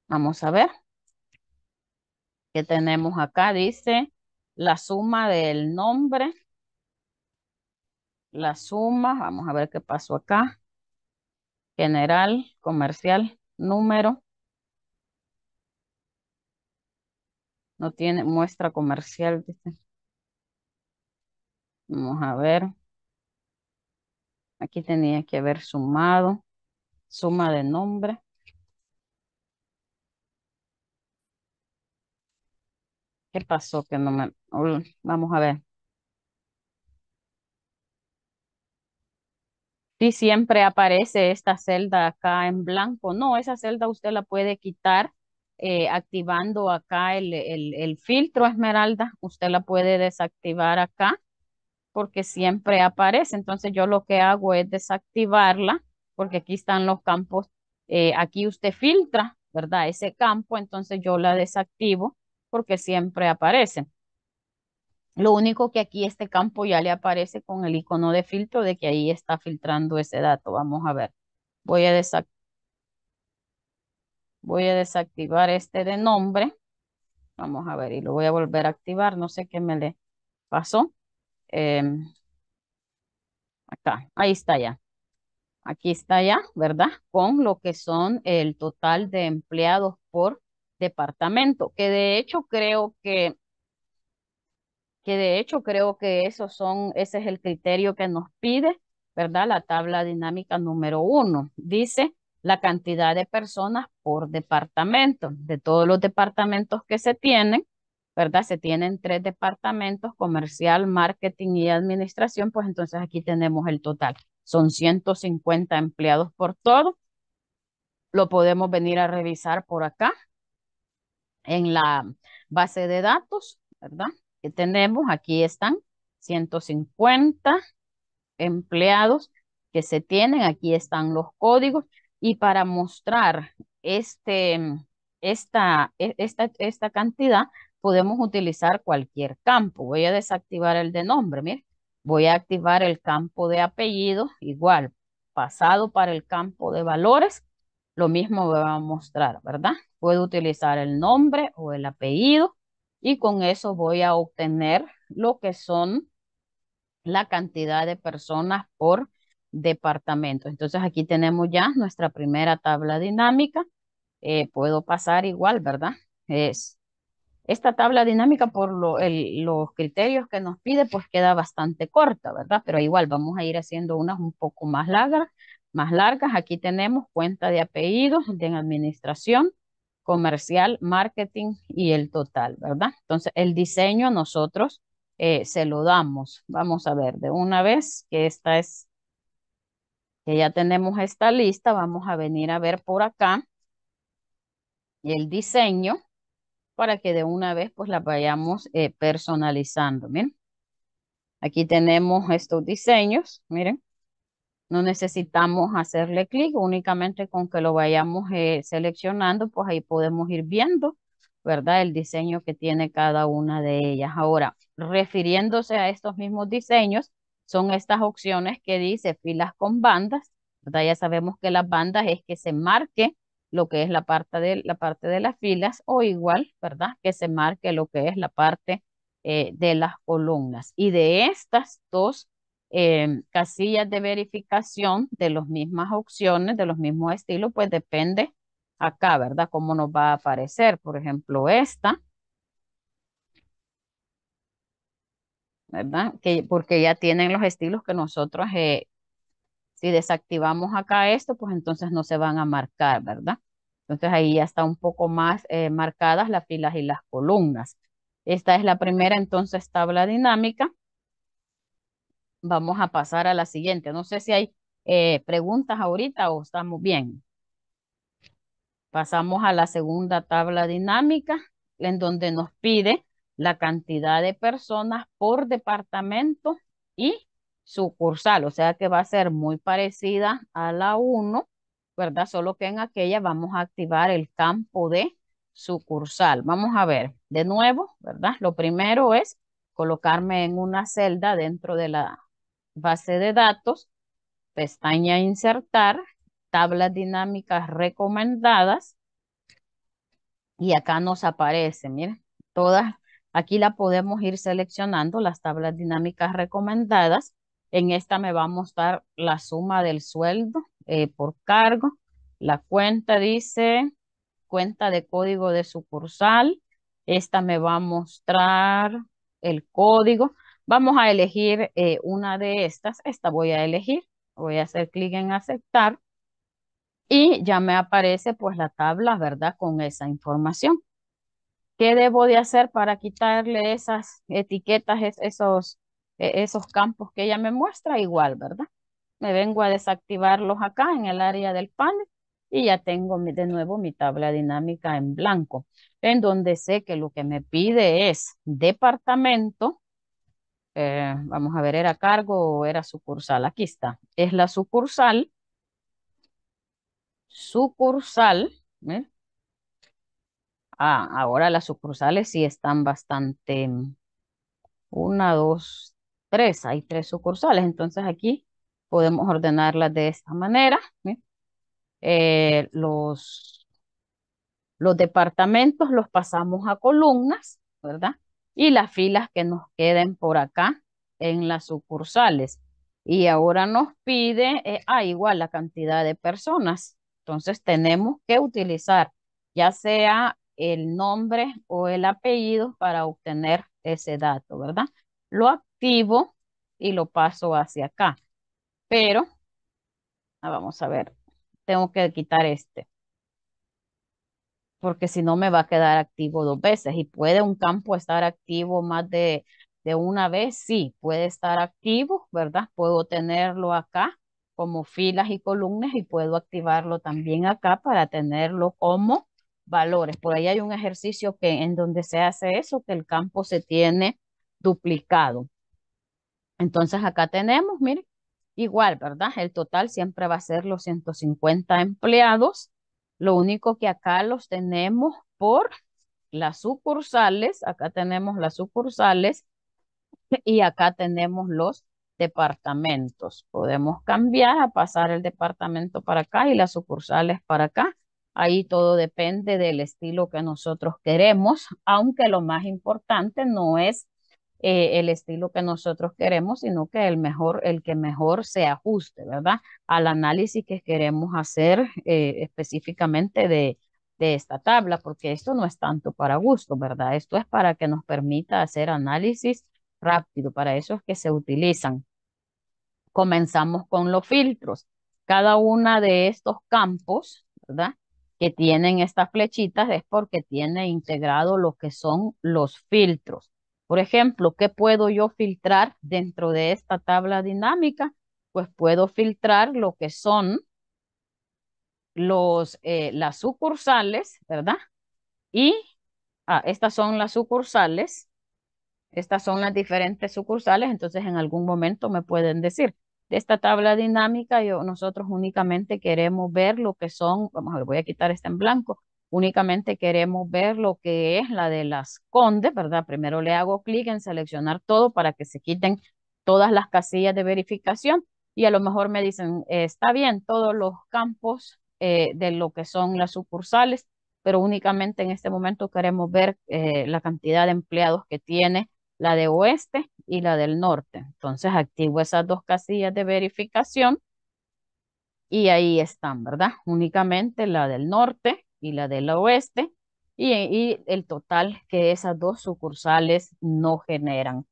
S1: vamos a ver qué tenemos acá. Dice la suma del nombre la suma, vamos a ver qué pasó acá, general, comercial, número, no tiene muestra comercial, dice. Vamos a ver. Aquí tenía que haber sumado, suma de nombre. ¿Qué pasó? Que no me... Vamos a ver. siempre aparece esta celda acá en blanco. No, esa celda usted la puede quitar eh, activando acá el, el, filtro esmeralda. Usted la puede desactivar acá porque siempre aparece. Entonces yo lo que hago es desactivarla porque aquí están los campos. Eh, aquí usted filtra, ¿verdad? Ese campo, entonces yo la desactivo porque siempre aparece. Lo único que aquí este campo ya le aparece con el icono de filtro de que ahí está filtrando ese dato. Vamos a ver. Voy a, voy a desactivar este de nombre. Vamos a ver y lo voy a volver a activar. No sé qué me le pasó. Em, acá, ahí está ya. Aquí está ya, ¿verdad? Con lo que son el total de empleados por departamento, que de hecho creo que que de hecho creo que esos son, ese es el criterio que nos pide, ¿verdad? La tabla dinámica número uno. Dice la cantidad de personas por departamento. De todos los departamentos que se tienen, ¿verdad? Se tienen tres departamentos, comercial, marketing y administración, pues entonces aquí tenemos el total. Son 150 empleados por todo. Lo podemos venir a revisar por acá en la base de datos, ¿verdad? tenemos, aquí están 150 empleados que se tienen, aquí están los códigos y para mostrar este, esta, e, esta, esta cantidad podemos utilizar cualquier campo. Voy a desactivar el de nombre, Voy a activar el campo de apellido, igual, pasado para el campo de valores, lo mismo voy va a mostrar, ¿verdad? Puedo utilizar el nombre o el apellido y con eso voy a obtener lo que son la cantidad de personas por departamento. Entonces aquí tenemos ya nuestra primera tabla dinámica. Eh, puedo pasar igual, ¿verdad? Es, esta tabla dinámica por lo, los criterios que nos pide, pues queda bastante corta, ¿verdad? Pero igual vamos a ir haciendo unas un poco más largas. Más largas. Aquí tenemos cuenta de apellidos de administración, comercial, marketing y el total, ¿verdad? Entonces, el diseño nosotros eh, se lo damos. Vamos a ver, de una vez que esta es, que ya tenemos esta lista, vamos a venir a ver por acá el diseño para que de una vez pues la vayamos eh, personalizando, miren. Aquí tenemos estos diseños, miren. No necesitamos hacerle clic, únicamente con que lo vayamos eh, seleccionando, pues ahí podemos ir viendo, ¿verdad? El diseño que tiene cada una de ellas. Ahora, refiriéndose a estos mismos diseños, son estas opciones que dice filas con bandas, ¿verdad? Ya sabemos que las bandas es que se marque lo que es la parte de, la parte de las filas o igual, ¿verdad? Que se marque lo que es la parte eh, de las columnas. Y de estas dos Em, casillas de verificación de las mismas opciones, de los mismos estilos, pues depende acá, ¿verdad? Cómo nos va a aparecer, por ejemplo, esta, ¿verdad? Que, porque ya tienen los estilos que nosotros, eh, si desactivamos acá esto, pues entonces no se van a marcar, ¿verdad? Entonces ahí ya está un poco más eh, marcadas las filas y las columnas. Esta es la primera entonces tabla dinámica vamos a pasar a la siguiente. No sé si hay eh, preguntas ahorita o estamos bien. Pasamos a la segunda tabla dinámica, en donde nos pide la cantidad de personas por departamento y sucursal, o sea que va a ser muy parecida a la 1, ¿verdad? Solo que en aquella vamos a activar el campo de sucursal. Vamos a ver, de nuevo, ¿verdad? Lo primero es colocarme en una celda dentro de la base de datos, pestaña insertar, tablas dinámicas recomendadas. Y acá nos aparece, miren, todas, aquí la podemos ir seleccionando, las tablas dinámicas recomendadas. En esta me va a mostrar la suma del sueldo eh, por cargo. La cuenta dice cuenta de código de sucursal. Esta me va a mostrar el código. Vamos a elegir eh, una de estas. Esta voy a elegir. Voy a hacer clic en aceptar. Y ya me aparece pues la tabla, ¿verdad? Con esa información. ¿Qué debo de hacer para quitarle esas etiquetas, esos, e-, esos campos que ella me muestra? Igual, ¿verdad? Me vengo a desactivarlos acá en el área del panel y ya tengo de nuevo mi tabla dinámica en blanco, en donde sé que lo que me pide es departamento, eh, vamos a ver, ¿era cargo o era sucursal? Aquí está, es la sucursal, sucursal, ¿eh? Ah, ahora las sucursales sí están bastante, una, dos, tres, hay tres sucursales, entonces aquí podemos ordenarlas de esta manera, ¿eh? los, los departamentos los pasamos a columnas, ¿verdad? y las filas que nos queden por acá en las sucursales. Y ahora nos pide, eh, ah, igual la cantidad de personas. Entonces tenemos que utilizar ya sea el nombre o el apellido para obtener ese dato, ¿verdad? Lo activo y lo paso hacia acá. Pero, ah, vamos a ver, tengo que quitar este porque si no me va a quedar activo dos veces. Y puede un campo estar activo más de, una vez, sí, puede estar activo, ¿verdad? Puedo tenerlo acá como filas y columnas y puedo activarlo también acá para tenerlo como valores. Por ahí hay un ejercicio que en donde se hace eso, que el campo se tiene duplicado. Entonces acá tenemos, miren, igual, ¿verdad? El total siempre va a ser los 150 empleados lo único que acá los tenemos por las sucursales, acá tenemos las sucursales y acá tenemos los departamentos. Podemos cambiar a pasar el departamento para acá y las sucursales para acá. Ahí todo depende del estilo que nosotros queremos, aunque lo más importante no es eh, el estilo que nosotros queremos, sino que el mejor, el que mejor se ajuste, ¿verdad? Al análisis que queremos hacer eh, específicamente de, de esta tabla, porque esto no es tanto para gusto, ¿verdad? Esto es para que nos permita hacer análisis rápido, para eso es que se utilizan. Comenzamos con los filtros. Cada una de estos campos, ¿verdad? Que tienen estas flechitas es porque tiene integrado lo que son los filtros. Por ejemplo, ¿qué puedo yo filtrar dentro de esta tabla dinámica? Pues puedo filtrar lo que son los, eh, las sucursales, ¿verdad? Y ah, estas son las sucursales, estas son las diferentes sucursales, entonces en algún momento me pueden decir, de esta tabla dinámica yo, nosotros únicamente queremos ver lo que son, vamos a ver, voy a quitar esta en blanco, Únicamente queremos ver lo que es la de las condes, ¿verdad? Primero le hago clic en seleccionar todo para que se quiten todas las casillas de verificación y a lo mejor me dicen, está bien, todos los campos eh, de lo que son las sucursales, pero únicamente en este momento queremos ver eh, la cantidad de empleados que tiene la de oeste y la del norte. Entonces activo esas dos casillas de verificación y ahí están, ¿verdad? Únicamente la del norte y la del oeste, y, el total que esas dos sucursales no generan.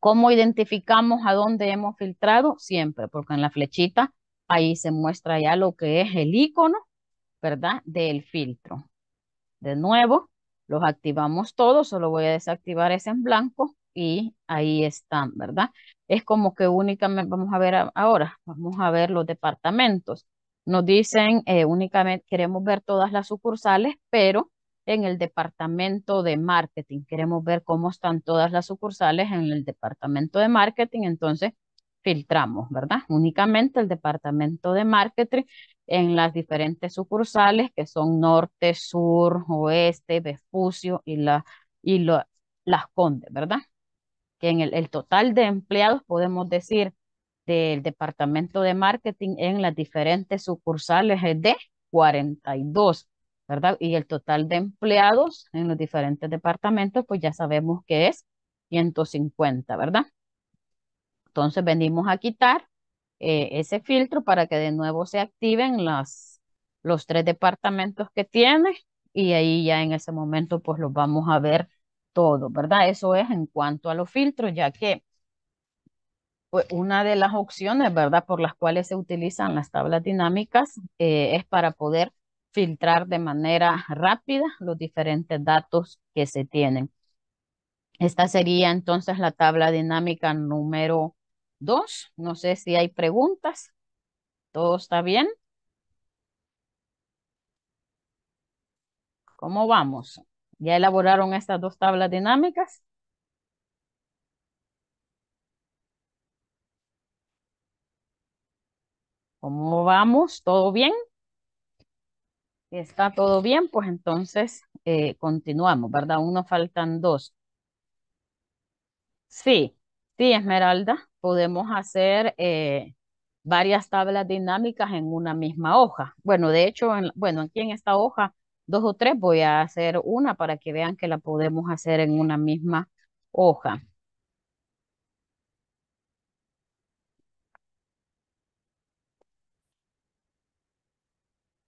S1: ¿Cómo identificamos a dónde hemos filtrado? Siempre, porque en la flechita ahí se muestra ya lo que es el icono, ¿verdad? Del filtro. De nuevo, los activamos todos, solo voy a desactivar ese en blanco y ahí están, ¿verdad? Es como que únicamente, vamos a ver ahora, vamos a ver los departamentos. Nos dicen eh, únicamente queremos ver todas las sucursales, pero en el departamento de marketing. Queremos ver cómo están todas las sucursales en el departamento de marketing, entonces filtramos, ¿verdad? Únicamente el departamento de marketing en las diferentes sucursales que son norte, sur, oeste, Vespucio y, la, y las Condes, ¿verdad? Que en el, el total de empleados podemos decir del Departamento de Marketing en las diferentes sucursales es eh, de 42, ¿verdad? Y el total de empleados en los diferentes departamentos, pues ya sabemos que es 150, ¿verdad? Entonces venimos a quitar eh, ese filtro para que de nuevo se activen las, los tres departamentos que tiene y ahí ya en ese momento pues los vamos a ver todo, ¿verdad? Eso es en cuanto a los filtros, ya que una de las opciones, ¿verdad?, por las cuales se utilizan las tablas dinámicas eh, es para poder filtrar de manera rápida los diferentes datos que se tienen. Esta sería entonces la tabla dinámica número 2. No sé si hay preguntas. ¿Todo está bien? ¿Cómo vamos? ¿Ya elaboraron estas dos tablas dinámicas? ¿Cómo vamos? ¿Todo bien? Si está todo bien, pues entonces eh, continuamos, ¿verdad? Uno faltan dos. Sí, sí, Esmeralda, podemos hacer eh, varias tablas dinámicas en una misma hoja. Bueno, de hecho, bueno, aquí en esta hoja, dos o tres, voy a hacer una para que vean que la podemos hacer en una misma hoja.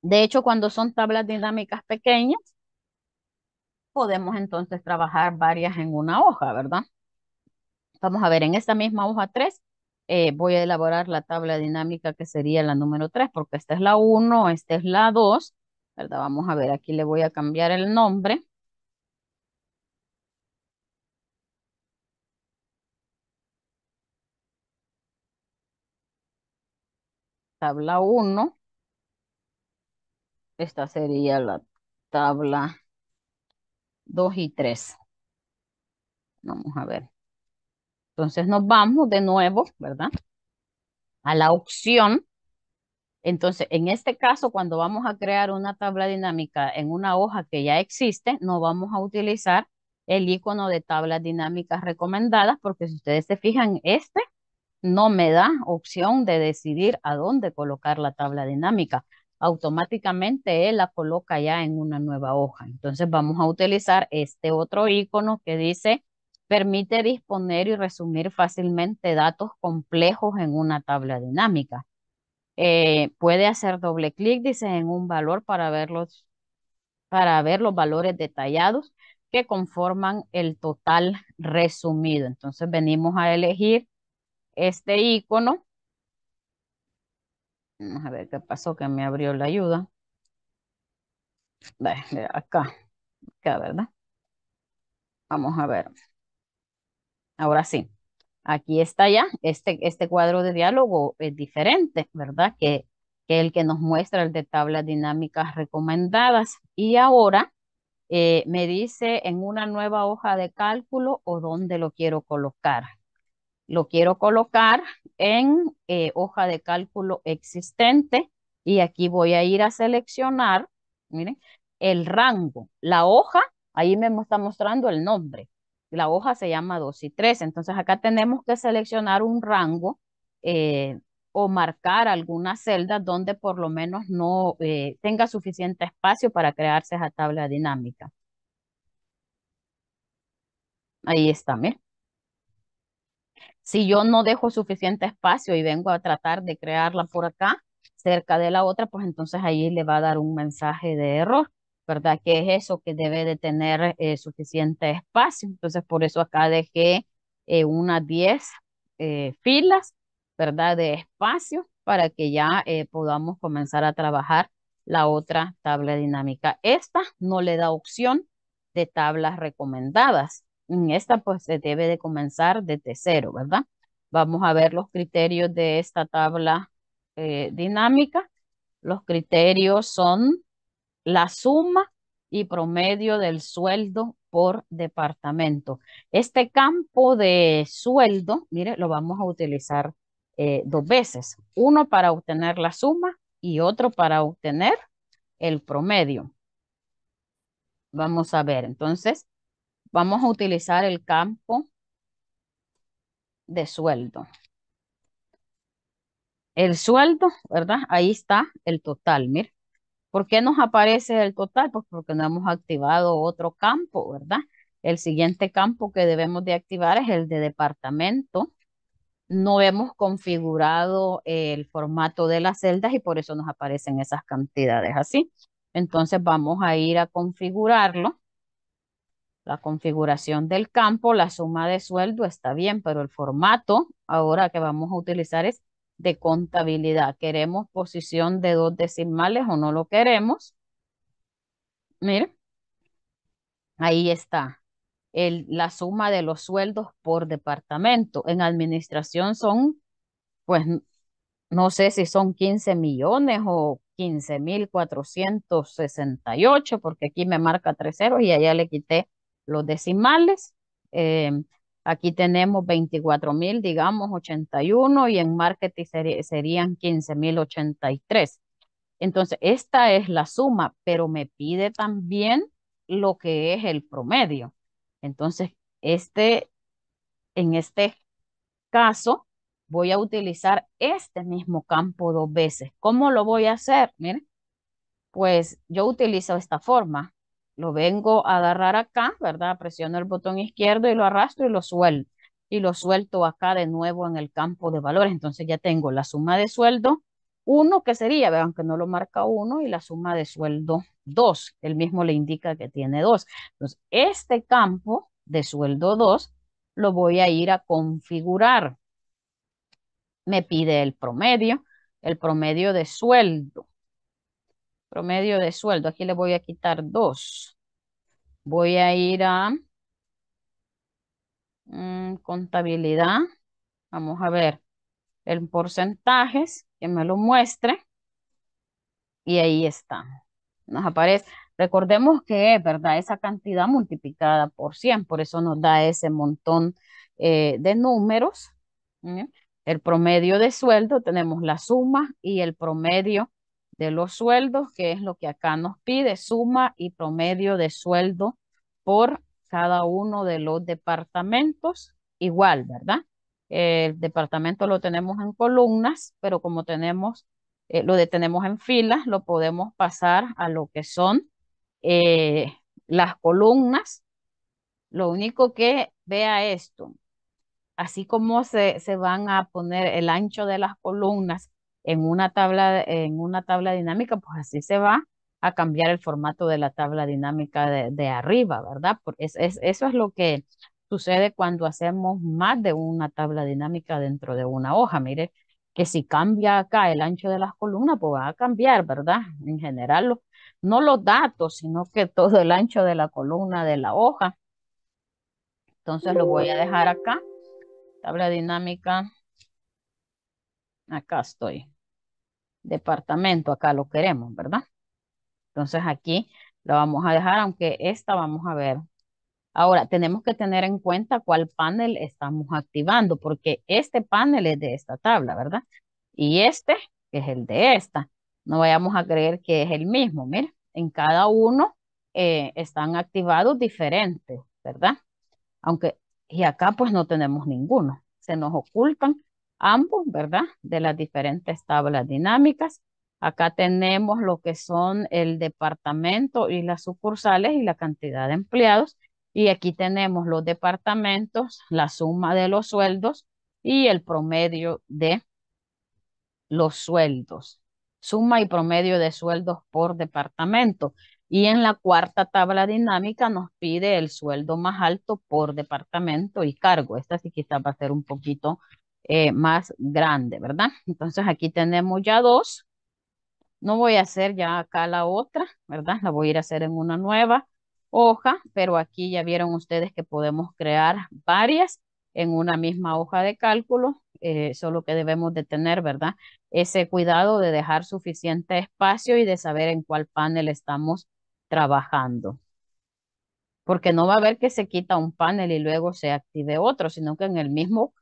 S1: De hecho, cuando son tablas dinámicas pequeñas, podemos entonces trabajar varias en una hoja, ¿verdad? Vamos a ver, en esta misma hoja 3 eh, voy a elaborar la tabla dinámica que sería la número 3, porque esta es la 1, esta es la 2, ¿verdad? Vamos a ver, aquí le voy a cambiar el nombre. Tabla 1. Esta sería la tabla 2 y 3. Vamos a ver. Entonces nos vamos de nuevo, ¿verdad? A la opción. Entonces, en este caso, cuando vamos a crear una tabla dinámica en una hoja que ya existe, no vamos a utilizar el icono de tablas dinámicas recomendadas, porque si ustedes se fijan, este no me da opción de decidir a dónde colocar la tabla dinámica automáticamente él la coloca ya en una nueva hoja. Entonces vamos a utilizar este otro icono que dice permite disponer y resumir fácilmente datos complejos en una tabla dinámica. Eh, puede hacer doble clic, dice, en un valor para ver, para ver los valores detallados que conforman el total resumido. Entonces venimos a elegir este icono Vamos a ver qué pasó, que me abrió la ayuda. acá, acá, ¿verdad? Vamos a ver. Ahora sí, aquí está ya, este, este cuadro de diálogo es diferente, ¿verdad? Que, que el que nos muestra el de tablas dinámicas recomendadas. Y ahora eh, me dice en una nueva hoja de cálculo o dónde lo quiero colocar. Lo quiero colocar en eh, hoja de cálculo existente y aquí voy a ir a seleccionar, miren, el rango, la hoja, ahí me está mostrando el nombre. La hoja se llama 2 y 3, entonces acá tenemos que seleccionar un rango eh, o marcar alguna celda donde por lo menos no eh, tenga suficiente espacio para crearse esa tabla dinámica. Ahí está, miren. Si yo no dejo suficiente espacio y vengo a tratar de crearla por acá, cerca de la otra, pues entonces ahí le va a dar un mensaje de error, ¿verdad? Que es eso, que debe de tener eh, suficiente espacio. Entonces, por eso acá dejé eh, unas 10 eh, filas, ¿verdad? De espacio para que ya podamos comenzar a trabajar la otra tabla dinámica. Esta no le da opción de tablas recomendadas esta pues se debe de comenzar desde cero, ¿verdad? Vamos a ver los criterios de esta tabla eh, dinámica. Los criterios son la suma y promedio del sueldo por departamento. Este campo de sueldo, mire, lo vamos a utilizar eh, dos veces. Uno para obtener la suma y otro para obtener el promedio. Vamos a ver, entonces, Vamos a utilizar el campo de sueldo. El sueldo, ¿verdad? Ahí está el total, mir ¿Por qué nos aparece el total? Pues porque no hemos activado otro campo, ¿verdad? El siguiente campo que debemos de activar es el de departamento. No hemos configurado el formato de las celdas y por eso nos aparecen esas cantidades así. Entonces vamos a ir a configurarlo la configuración del campo, la suma de sueldo está bien, pero el formato ahora que vamos a utilizar es de contabilidad. Queremos posición de dos decimales o no lo queremos. Miren, ahí está. El, la suma de los sueldos por departamento. En administración son, pues, no sé si son 15 millones o 15.468, porque aquí me marca tres ceros y allá le quité los decimales. Eh, aquí tenemos 24.000, digamos 81 y en marketing serían 15.083. Entonces, esta es la suma, pero me pide también lo que es el promedio. Entonces, este, en este caso, voy a utilizar este mismo campo dos veces. ¿Cómo lo voy a hacer? pues yo utilizo esta forma lo vengo a agarrar acá, ¿verdad? Presiono el botón izquierdo y lo arrastro y lo suelto. Y lo suelto acá de nuevo en el campo de valores. Entonces ya tengo la suma de sueldo 1, que sería, vean que no lo marca 1, y la suma de sueldo 2. El mismo le indica que tiene 2. Entonces, este campo de sueldo 2 lo voy a ir a configurar. Me pide el promedio, el promedio de sueldo. Promedio de sueldo. Aquí le voy a quitar dos, Voy a ir a mm, contabilidad. Vamos a ver el porcentajes que me lo muestre. Y ahí está. Nos aparece. Recordemos que es, ¿verdad? Esa cantidad multiplicada por 100, por eso nos da ese montón eh, de números. El promedio de sueldo, tenemos la suma y el promedio de los sueldos, que es lo que acá nos pide, suma y promedio de sueldo por cada uno de los departamentos, igual, ¿verdad? El departamento lo tenemos en columnas, pero como tenemos, eh, lo detenemos en filas, lo podemos pasar a lo que son eh, las columnas. Lo único que vea esto, así como se, se van a poner el ancho de las columnas en una tabla, en una tabla dinámica, pues así se va a cambiar el formato de la tabla dinámica de, arriba, ¿verdad? Porque eso es lo que sucede cuando hacemos más de una tabla dinámica dentro de una hoja. Mire, que si cambia acá el ancho de las columnas, pues va a cambiar, ¿verdad? En general, no los datos, sino que todo el ancho de la columna de la hoja. Entonces lo voy a dejar acá. Tabla dinámica. Acá estoy departamento, acá lo queremos, ¿verdad? Entonces aquí lo vamos a dejar, aunque esta vamos a ver. Ahora, tenemos que tener en cuenta cuál panel estamos activando, porque este panel es de esta tabla, ¿verdad? Y este, que es el de esta. No vayamos a creer que es el mismo, Mira, En cada uno eh, están activados diferentes, ¿verdad? Aunque, y acá pues no tenemos ninguno. Se nos ocultan ambos, ¿verdad? De las diferentes tablas dinámicas. Acá tenemos lo que son el departamento y las sucursales y la cantidad de empleados. Y aquí tenemos los departamentos, la suma de los sueldos y el promedio de los sueldos. Suma y promedio de sueldos por departamento. Y en la cuarta tabla dinámica nos pide el sueldo más alto por departamento y cargo. Esta sí quizás va a ser un poquito eh, más grande, ¿verdad? Entonces aquí tenemos ya dos. No voy a hacer ya acá la otra, ¿verdad? La voy a ir a hacer en una nueva hoja, pero aquí ya vieron ustedes que podemos crear varias en una misma hoja de cálculo, eh, solo que debemos de tener, ¿verdad? Ese cuidado de dejar suficiente espacio y de saber en cuál panel estamos trabajando. Porque no va a haber que se quita un panel y luego se active otro, sino que en el mismo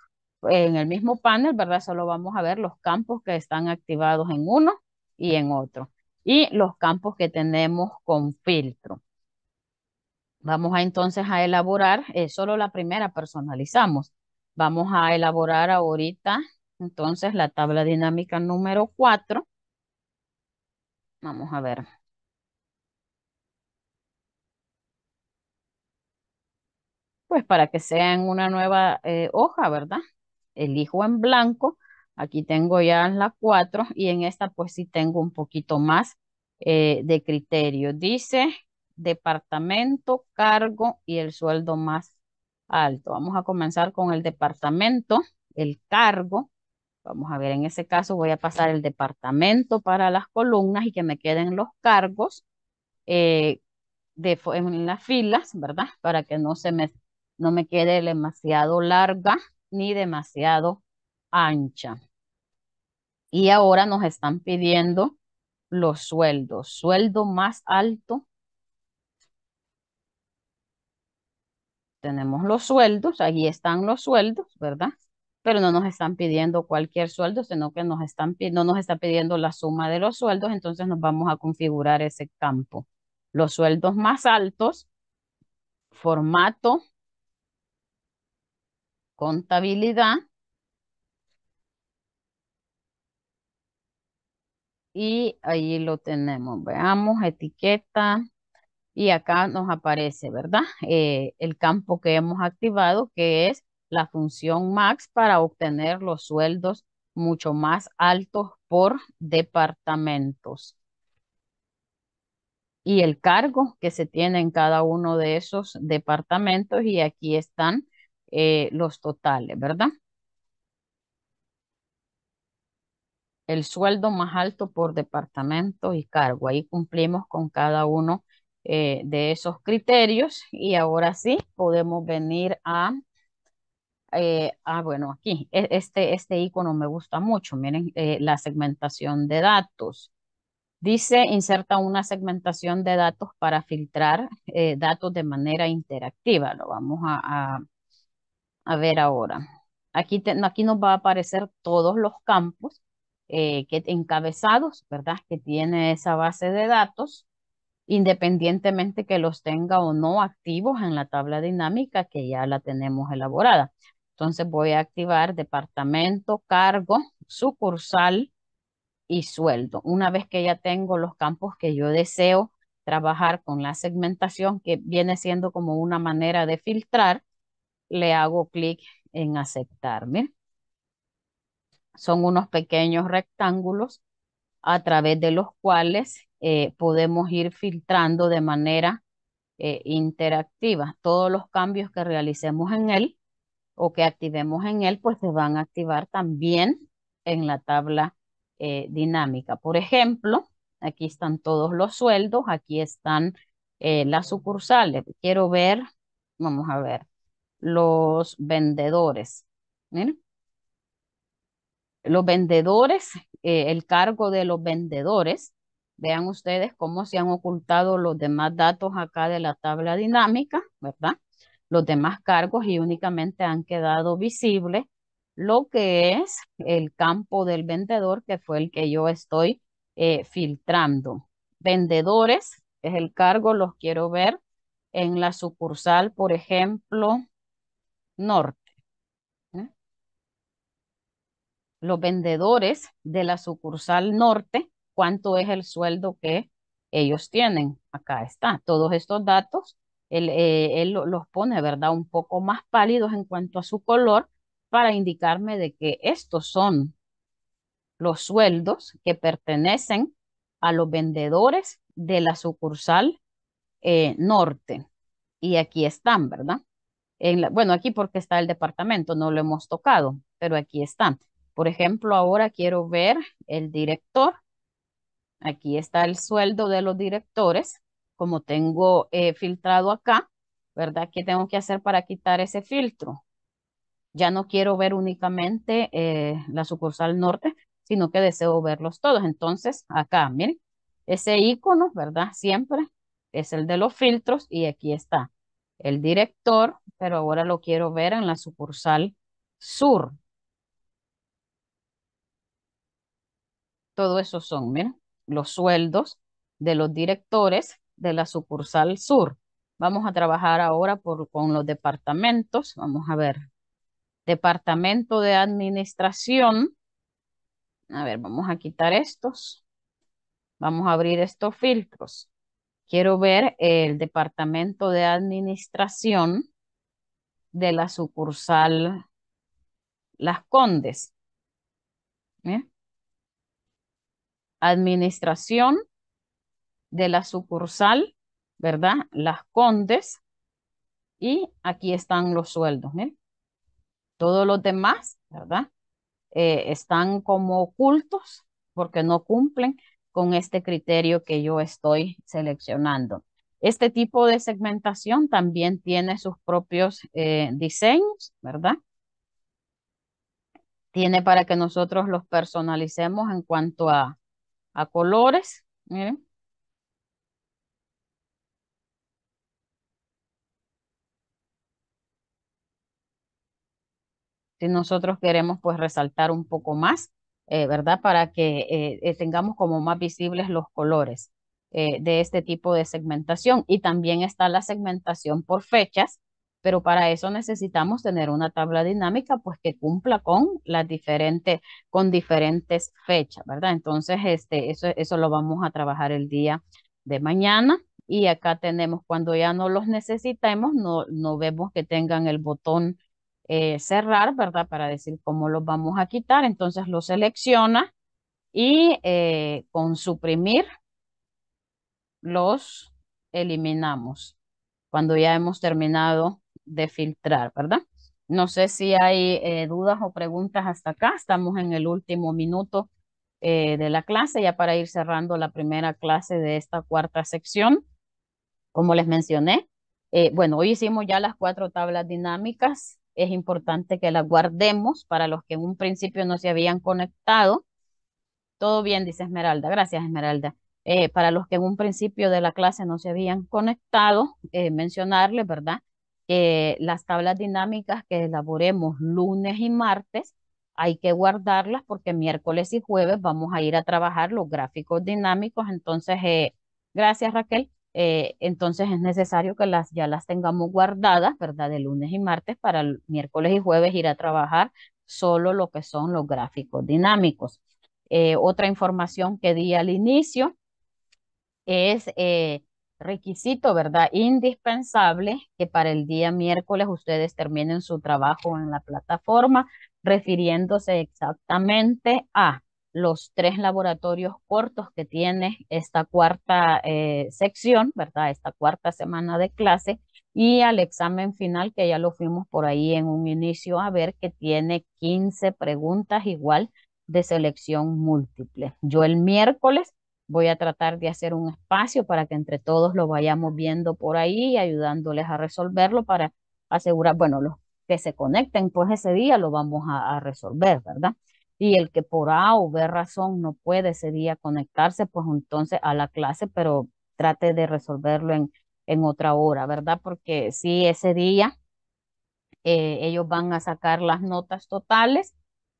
S1: en el mismo panel, ¿verdad? Solo vamos a ver los campos que están activados en uno y en otro. Y los campos que tenemos con filtro. Vamos a entonces a elaborar, eh, solo la primera personalizamos. Vamos a elaborar ahorita entonces la tabla dinámica número 4. Vamos a ver. Pues para que sea en una nueva eh, hoja, ¿verdad? elijo en blanco, aquí tengo ya las cuatro y en esta pues sí tengo un poquito más eh, de criterio. Dice departamento, cargo y el sueldo más alto. Vamos a comenzar con el departamento, el cargo. Vamos a ver, en ese caso voy a pasar el departamento para las columnas y que me queden los cargos eh, de, en las filas, ¿verdad? Para que no se me, no me quede demasiado larga ni demasiado ancha. Y ahora nos están pidiendo los sueldos. Sueldo más alto. Tenemos los sueldos, aquí están los sueldos, ¿verdad? Pero no nos están pidiendo cualquier sueldo, sino que nos están, no nos está pidiendo la suma de los sueldos, entonces nos vamos a configurar ese campo. Los sueldos más altos, formato contabilidad y ahí lo tenemos. Veamos, etiqueta y acá nos aparece, ¿verdad? Eh, el campo que hemos activado que es la función max para obtener los sueldos mucho más altos por departamentos. Y el cargo que se tiene en cada uno de esos departamentos y aquí están eh, los totales, ¿verdad? El sueldo más alto por departamento y cargo. Ahí cumplimos con cada uno eh, de esos criterios y ahora sí podemos venir a eh, ah, bueno, aquí, e, este, este icono me gusta mucho. Miren, la segmentación de datos. Dice, inserta una segmentación de datos para filtrar datos de manera interactiva. Lo vamos a, a ver ahora. Aquí, aquí nos va a aparecer todos los campos eh, que, encabezados, ¿verdad? Que tiene esa base de datos, independientemente que los tenga o no activos en la tabla dinámica que ya la tenemos elaborada. Entonces voy a activar departamento, cargo, sucursal y sueldo. Una vez que ya tengo los campos que yo deseo trabajar con la segmentación, que viene siendo como una manera de filtrar, le hago clic en aceptar. Son unos pequeños rectángulos a través de los cuales eh, podemos ir filtrando de manera eh, interactiva. Todos los cambios que realicemos en él o que activemos en él, pues se van a activar también en la tabla eh, dinámica. Por ejemplo, aquí están todos los sueldos, aquí están las sucursales. Quiero ver, vamos a ver, los vendedores. Los vendedores, eh, el cargo de los vendedores, vean ustedes cómo se han ocultado los demás datos acá de la tabla dinámica, ¿verdad? Los demás cargos y únicamente han quedado visibles lo que es el campo del vendedor, que fue el que yo estoy eh, filtrando. Vendedores, es el cargo, los quiero ver en la sucursal, por ejemplo, norte. Los vendedores de la sucursal norte, cuánto es el sueldo que ellos tienen. Acá está. Todos estos datos, él, eh, los pone, ¿verdad? Un poco más pálidos en cuanto a su color para indicarme de que estos son los sueldos que pertenecen a los vendedores de la sucursal eh, norte. Y aquí están, ¿verdad? bueno, aquí porque está el departamento, no lo hemos tocado, pero aquí está. Por ejemplo, ahora quiero ver el director. Aquí está el sueldo de los directores, como tengo eh, filtrado acá, ¿verdad? ¿Qué tengo que hacer para quitar ese filtro? Ya no quiero ver únicamente eh, la sucursal norte, sino que deseo verlos todos. Entonces, acá, miren, ese icono, ¿verdad? Siempre es el de los filtros y aquí está el director, pero ahora lo quiero ver en la sucursal sur. Todo eso son, miren, los sueldos de los directores de la sucursal sur. Vamos a trabajar ahora por, con los departamentos. Vamos a ver. Departamento de Administración. A ver, vamos a quitar estos. Vamos a abrir estos filtros quiero ver el departamento de administración de la sucursal Las Condes. ¿eh? Administración de la sucursal, ¿verdad? Las Condes. Y aquí están los sueldos. ¿eh? Todos los demás, ¿verdad? Eh, están como ocultos porque no cumplen con este criterio que yo estoy seleccionando. Este tipo de segmentación también tiene sus propios eh, diseños, ¿verdad? Tiene para que nosotros los personalicemos en cuanto a, a colores. Miren. Si nosotros queremos pues resaltar un poco más, eh, ¿verdad? Para que eh, eh, tengamos como más visibles los colores de este tipo de segmentación. Y también está la segmentación por fechas, pero para eso necesitamos tener una tabla dinámica pues que cumpla con las diferentes, con diferentes fechas, ¿verdad? Entonces, este, eso, eso lo vamos a trabajar el día de mañana. Y acá tenemos, cuando ya no los necesitemos, no, no vemos que tengan el botón eh, cerrar, ¿verdad? Para decir cómo los vamos a quitar. Entonces lo selecciona y eh, con suprimir los eliminamos cuando ya hemos terminado de filtrar, ¿verdad? No sé si hay eh, dudas o preguntas hasta acá. Estamos en el último minuto de la clase, ya para ir cerrando la primera clase de esta cuarta sección. Como les mencioné, bueno, hoy hicimos ya las cuatro tablas dinámicas es importante que las guardemos para los que en un principio no se habían conectado. Todo bien, dice Esmeralda. Gracias, Esmeralda. Eh, para los que en un principio de la clase no se habían conectado, eh, mencionarles, ¿verdad? las tablas dinámicas que elaboremos lunes y martes hay que guardarlas porque miércoles y jueves vamos a ir a trabajar los gráficos dinámicos. Entonces, eh, gracias Raquel. Eh, entonces es necesario que las, ya las tengamos guardadas, ¿verdad? De lunes y martes para el miércoles y jueves ir a trabajar solo lo que son los gráficos dinámicos. Eh, otra información que di al inicio es eh, requisito, ¿verdad? Indispensable que para el día miércoles ustedes terminen su trabajo en la plataforma refiriéndose exactamente a los tres laboratorios cortos que tiene esta cuarta eh, sección, ¿verdad? Esta cuarta semana de clase y al examen final que ya lo fuimos por ahí en un inicio a ver que tiene 15 preguntas igual de selección múltiple. Yo el miércoles voy a tratar de hacer un espacio para que entre todos lo vayamos viendo por ahí y ayudándoles a resolverlo para asegurar, bueno, los que se conecten pues ese día lo vamos a, a resolver, ¿verdad? y el que por A o B razón no puede ese día conectarse, pues entonces a la clase, pero trate de resolverlo en, en otra hora, ¿verdad? Porque si ese día eh, ellos van a sacar las notas totales,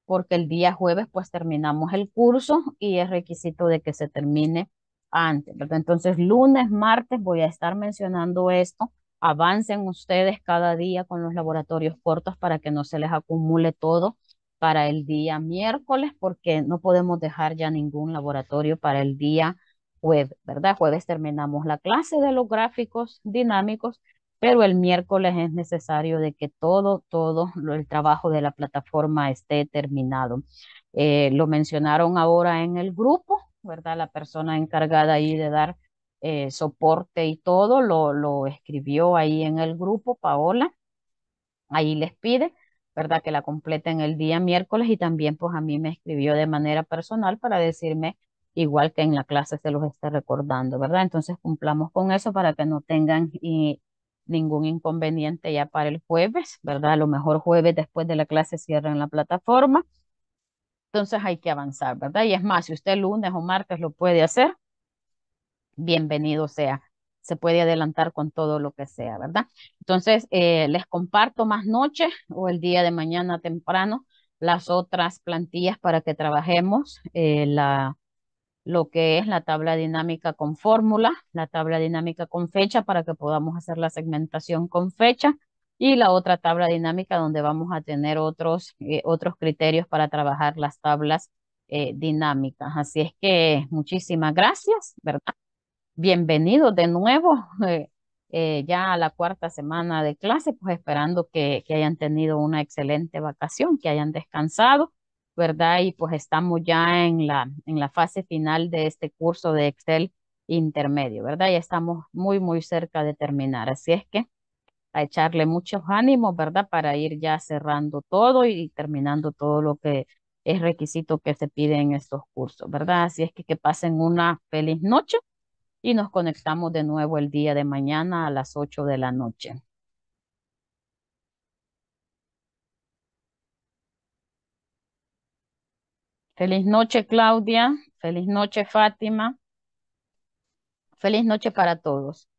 S1: porque el día jueves pues terminamos el curso y es requisito de que se termine antes, ¿verdad? Entonces lunes, martes voy a estar mencionando esto. Avancen ustedes cada día con los laboratorios cortos para que no se les acumule todo para el día miércoles porque no podemos dejar ya ningún laboratorio para el día jueves, ¿verdad? Jueves terminamos la clase de los gráficos dinámicos, pero el miércoles es necesario de que todo, todo el trabajo de la plataforma esté terminado. Eh, lo mencionaron ahora en el grupo, ¿verdad? La persona encargada ahí de dar eh, soporte y todo lo, lo escribió ahí en el grupo, Paola. Ahí les pide ¿verdad? Que la completen el día miércoles y también pues a mí me escribió de manera personal para decirme igual que en la clase se los esté recordando, ¿verdad? Entonces cumplamos con eso para que no tengan eh, ningún inconveniente ya para el jueves, ¿verdad? A lo mejor jueves después de la clase cierren la plataforma. Entonces hay que avanzar, ¿verdad? Y es más, si usted lunes o martes lo puede hacer, bienvenido sea se puede adelantar con todo lo que sea, ¿verdad? Entonces, eh, les comparto más noche o el día de mañana temprano las otras plantillas para que trabajemos eh, la, lo que es la tabla dinámica con fórmula, la tabla dinámica con fecha para que podamos hacer la segmentación con fecha y la otra tabla dinámica donde vamos a tener otros, eh, otros criterios para trabajar las tablas dinámicas. Así es que muchísimas gracias, ¿verdad? bienvenidos de nuevo eh, eh, ya a la cuarta semana de clase, pues esperando que, que, hayan tenido una excelente vacación, que hayan descansado, ¿verdad? Y pues estamos ya en la, en la fase final de este curso de Excel intermedio, ¿verdad? Ya estamos muy, muy cerca de terminar, así es que a echarle muchos ánimos, ¿verdad? Para ir ya cerrando todo y terminando todo lo que es requisito que se pide en estos cursos, ¿verdad? Así es que que pasen una feliz noche y nos conectamos de nuevo el día de mañana a las 8 de la noche. Feliz noche, Claudia. Feliz noche, Fátima. Feliz noche para todos.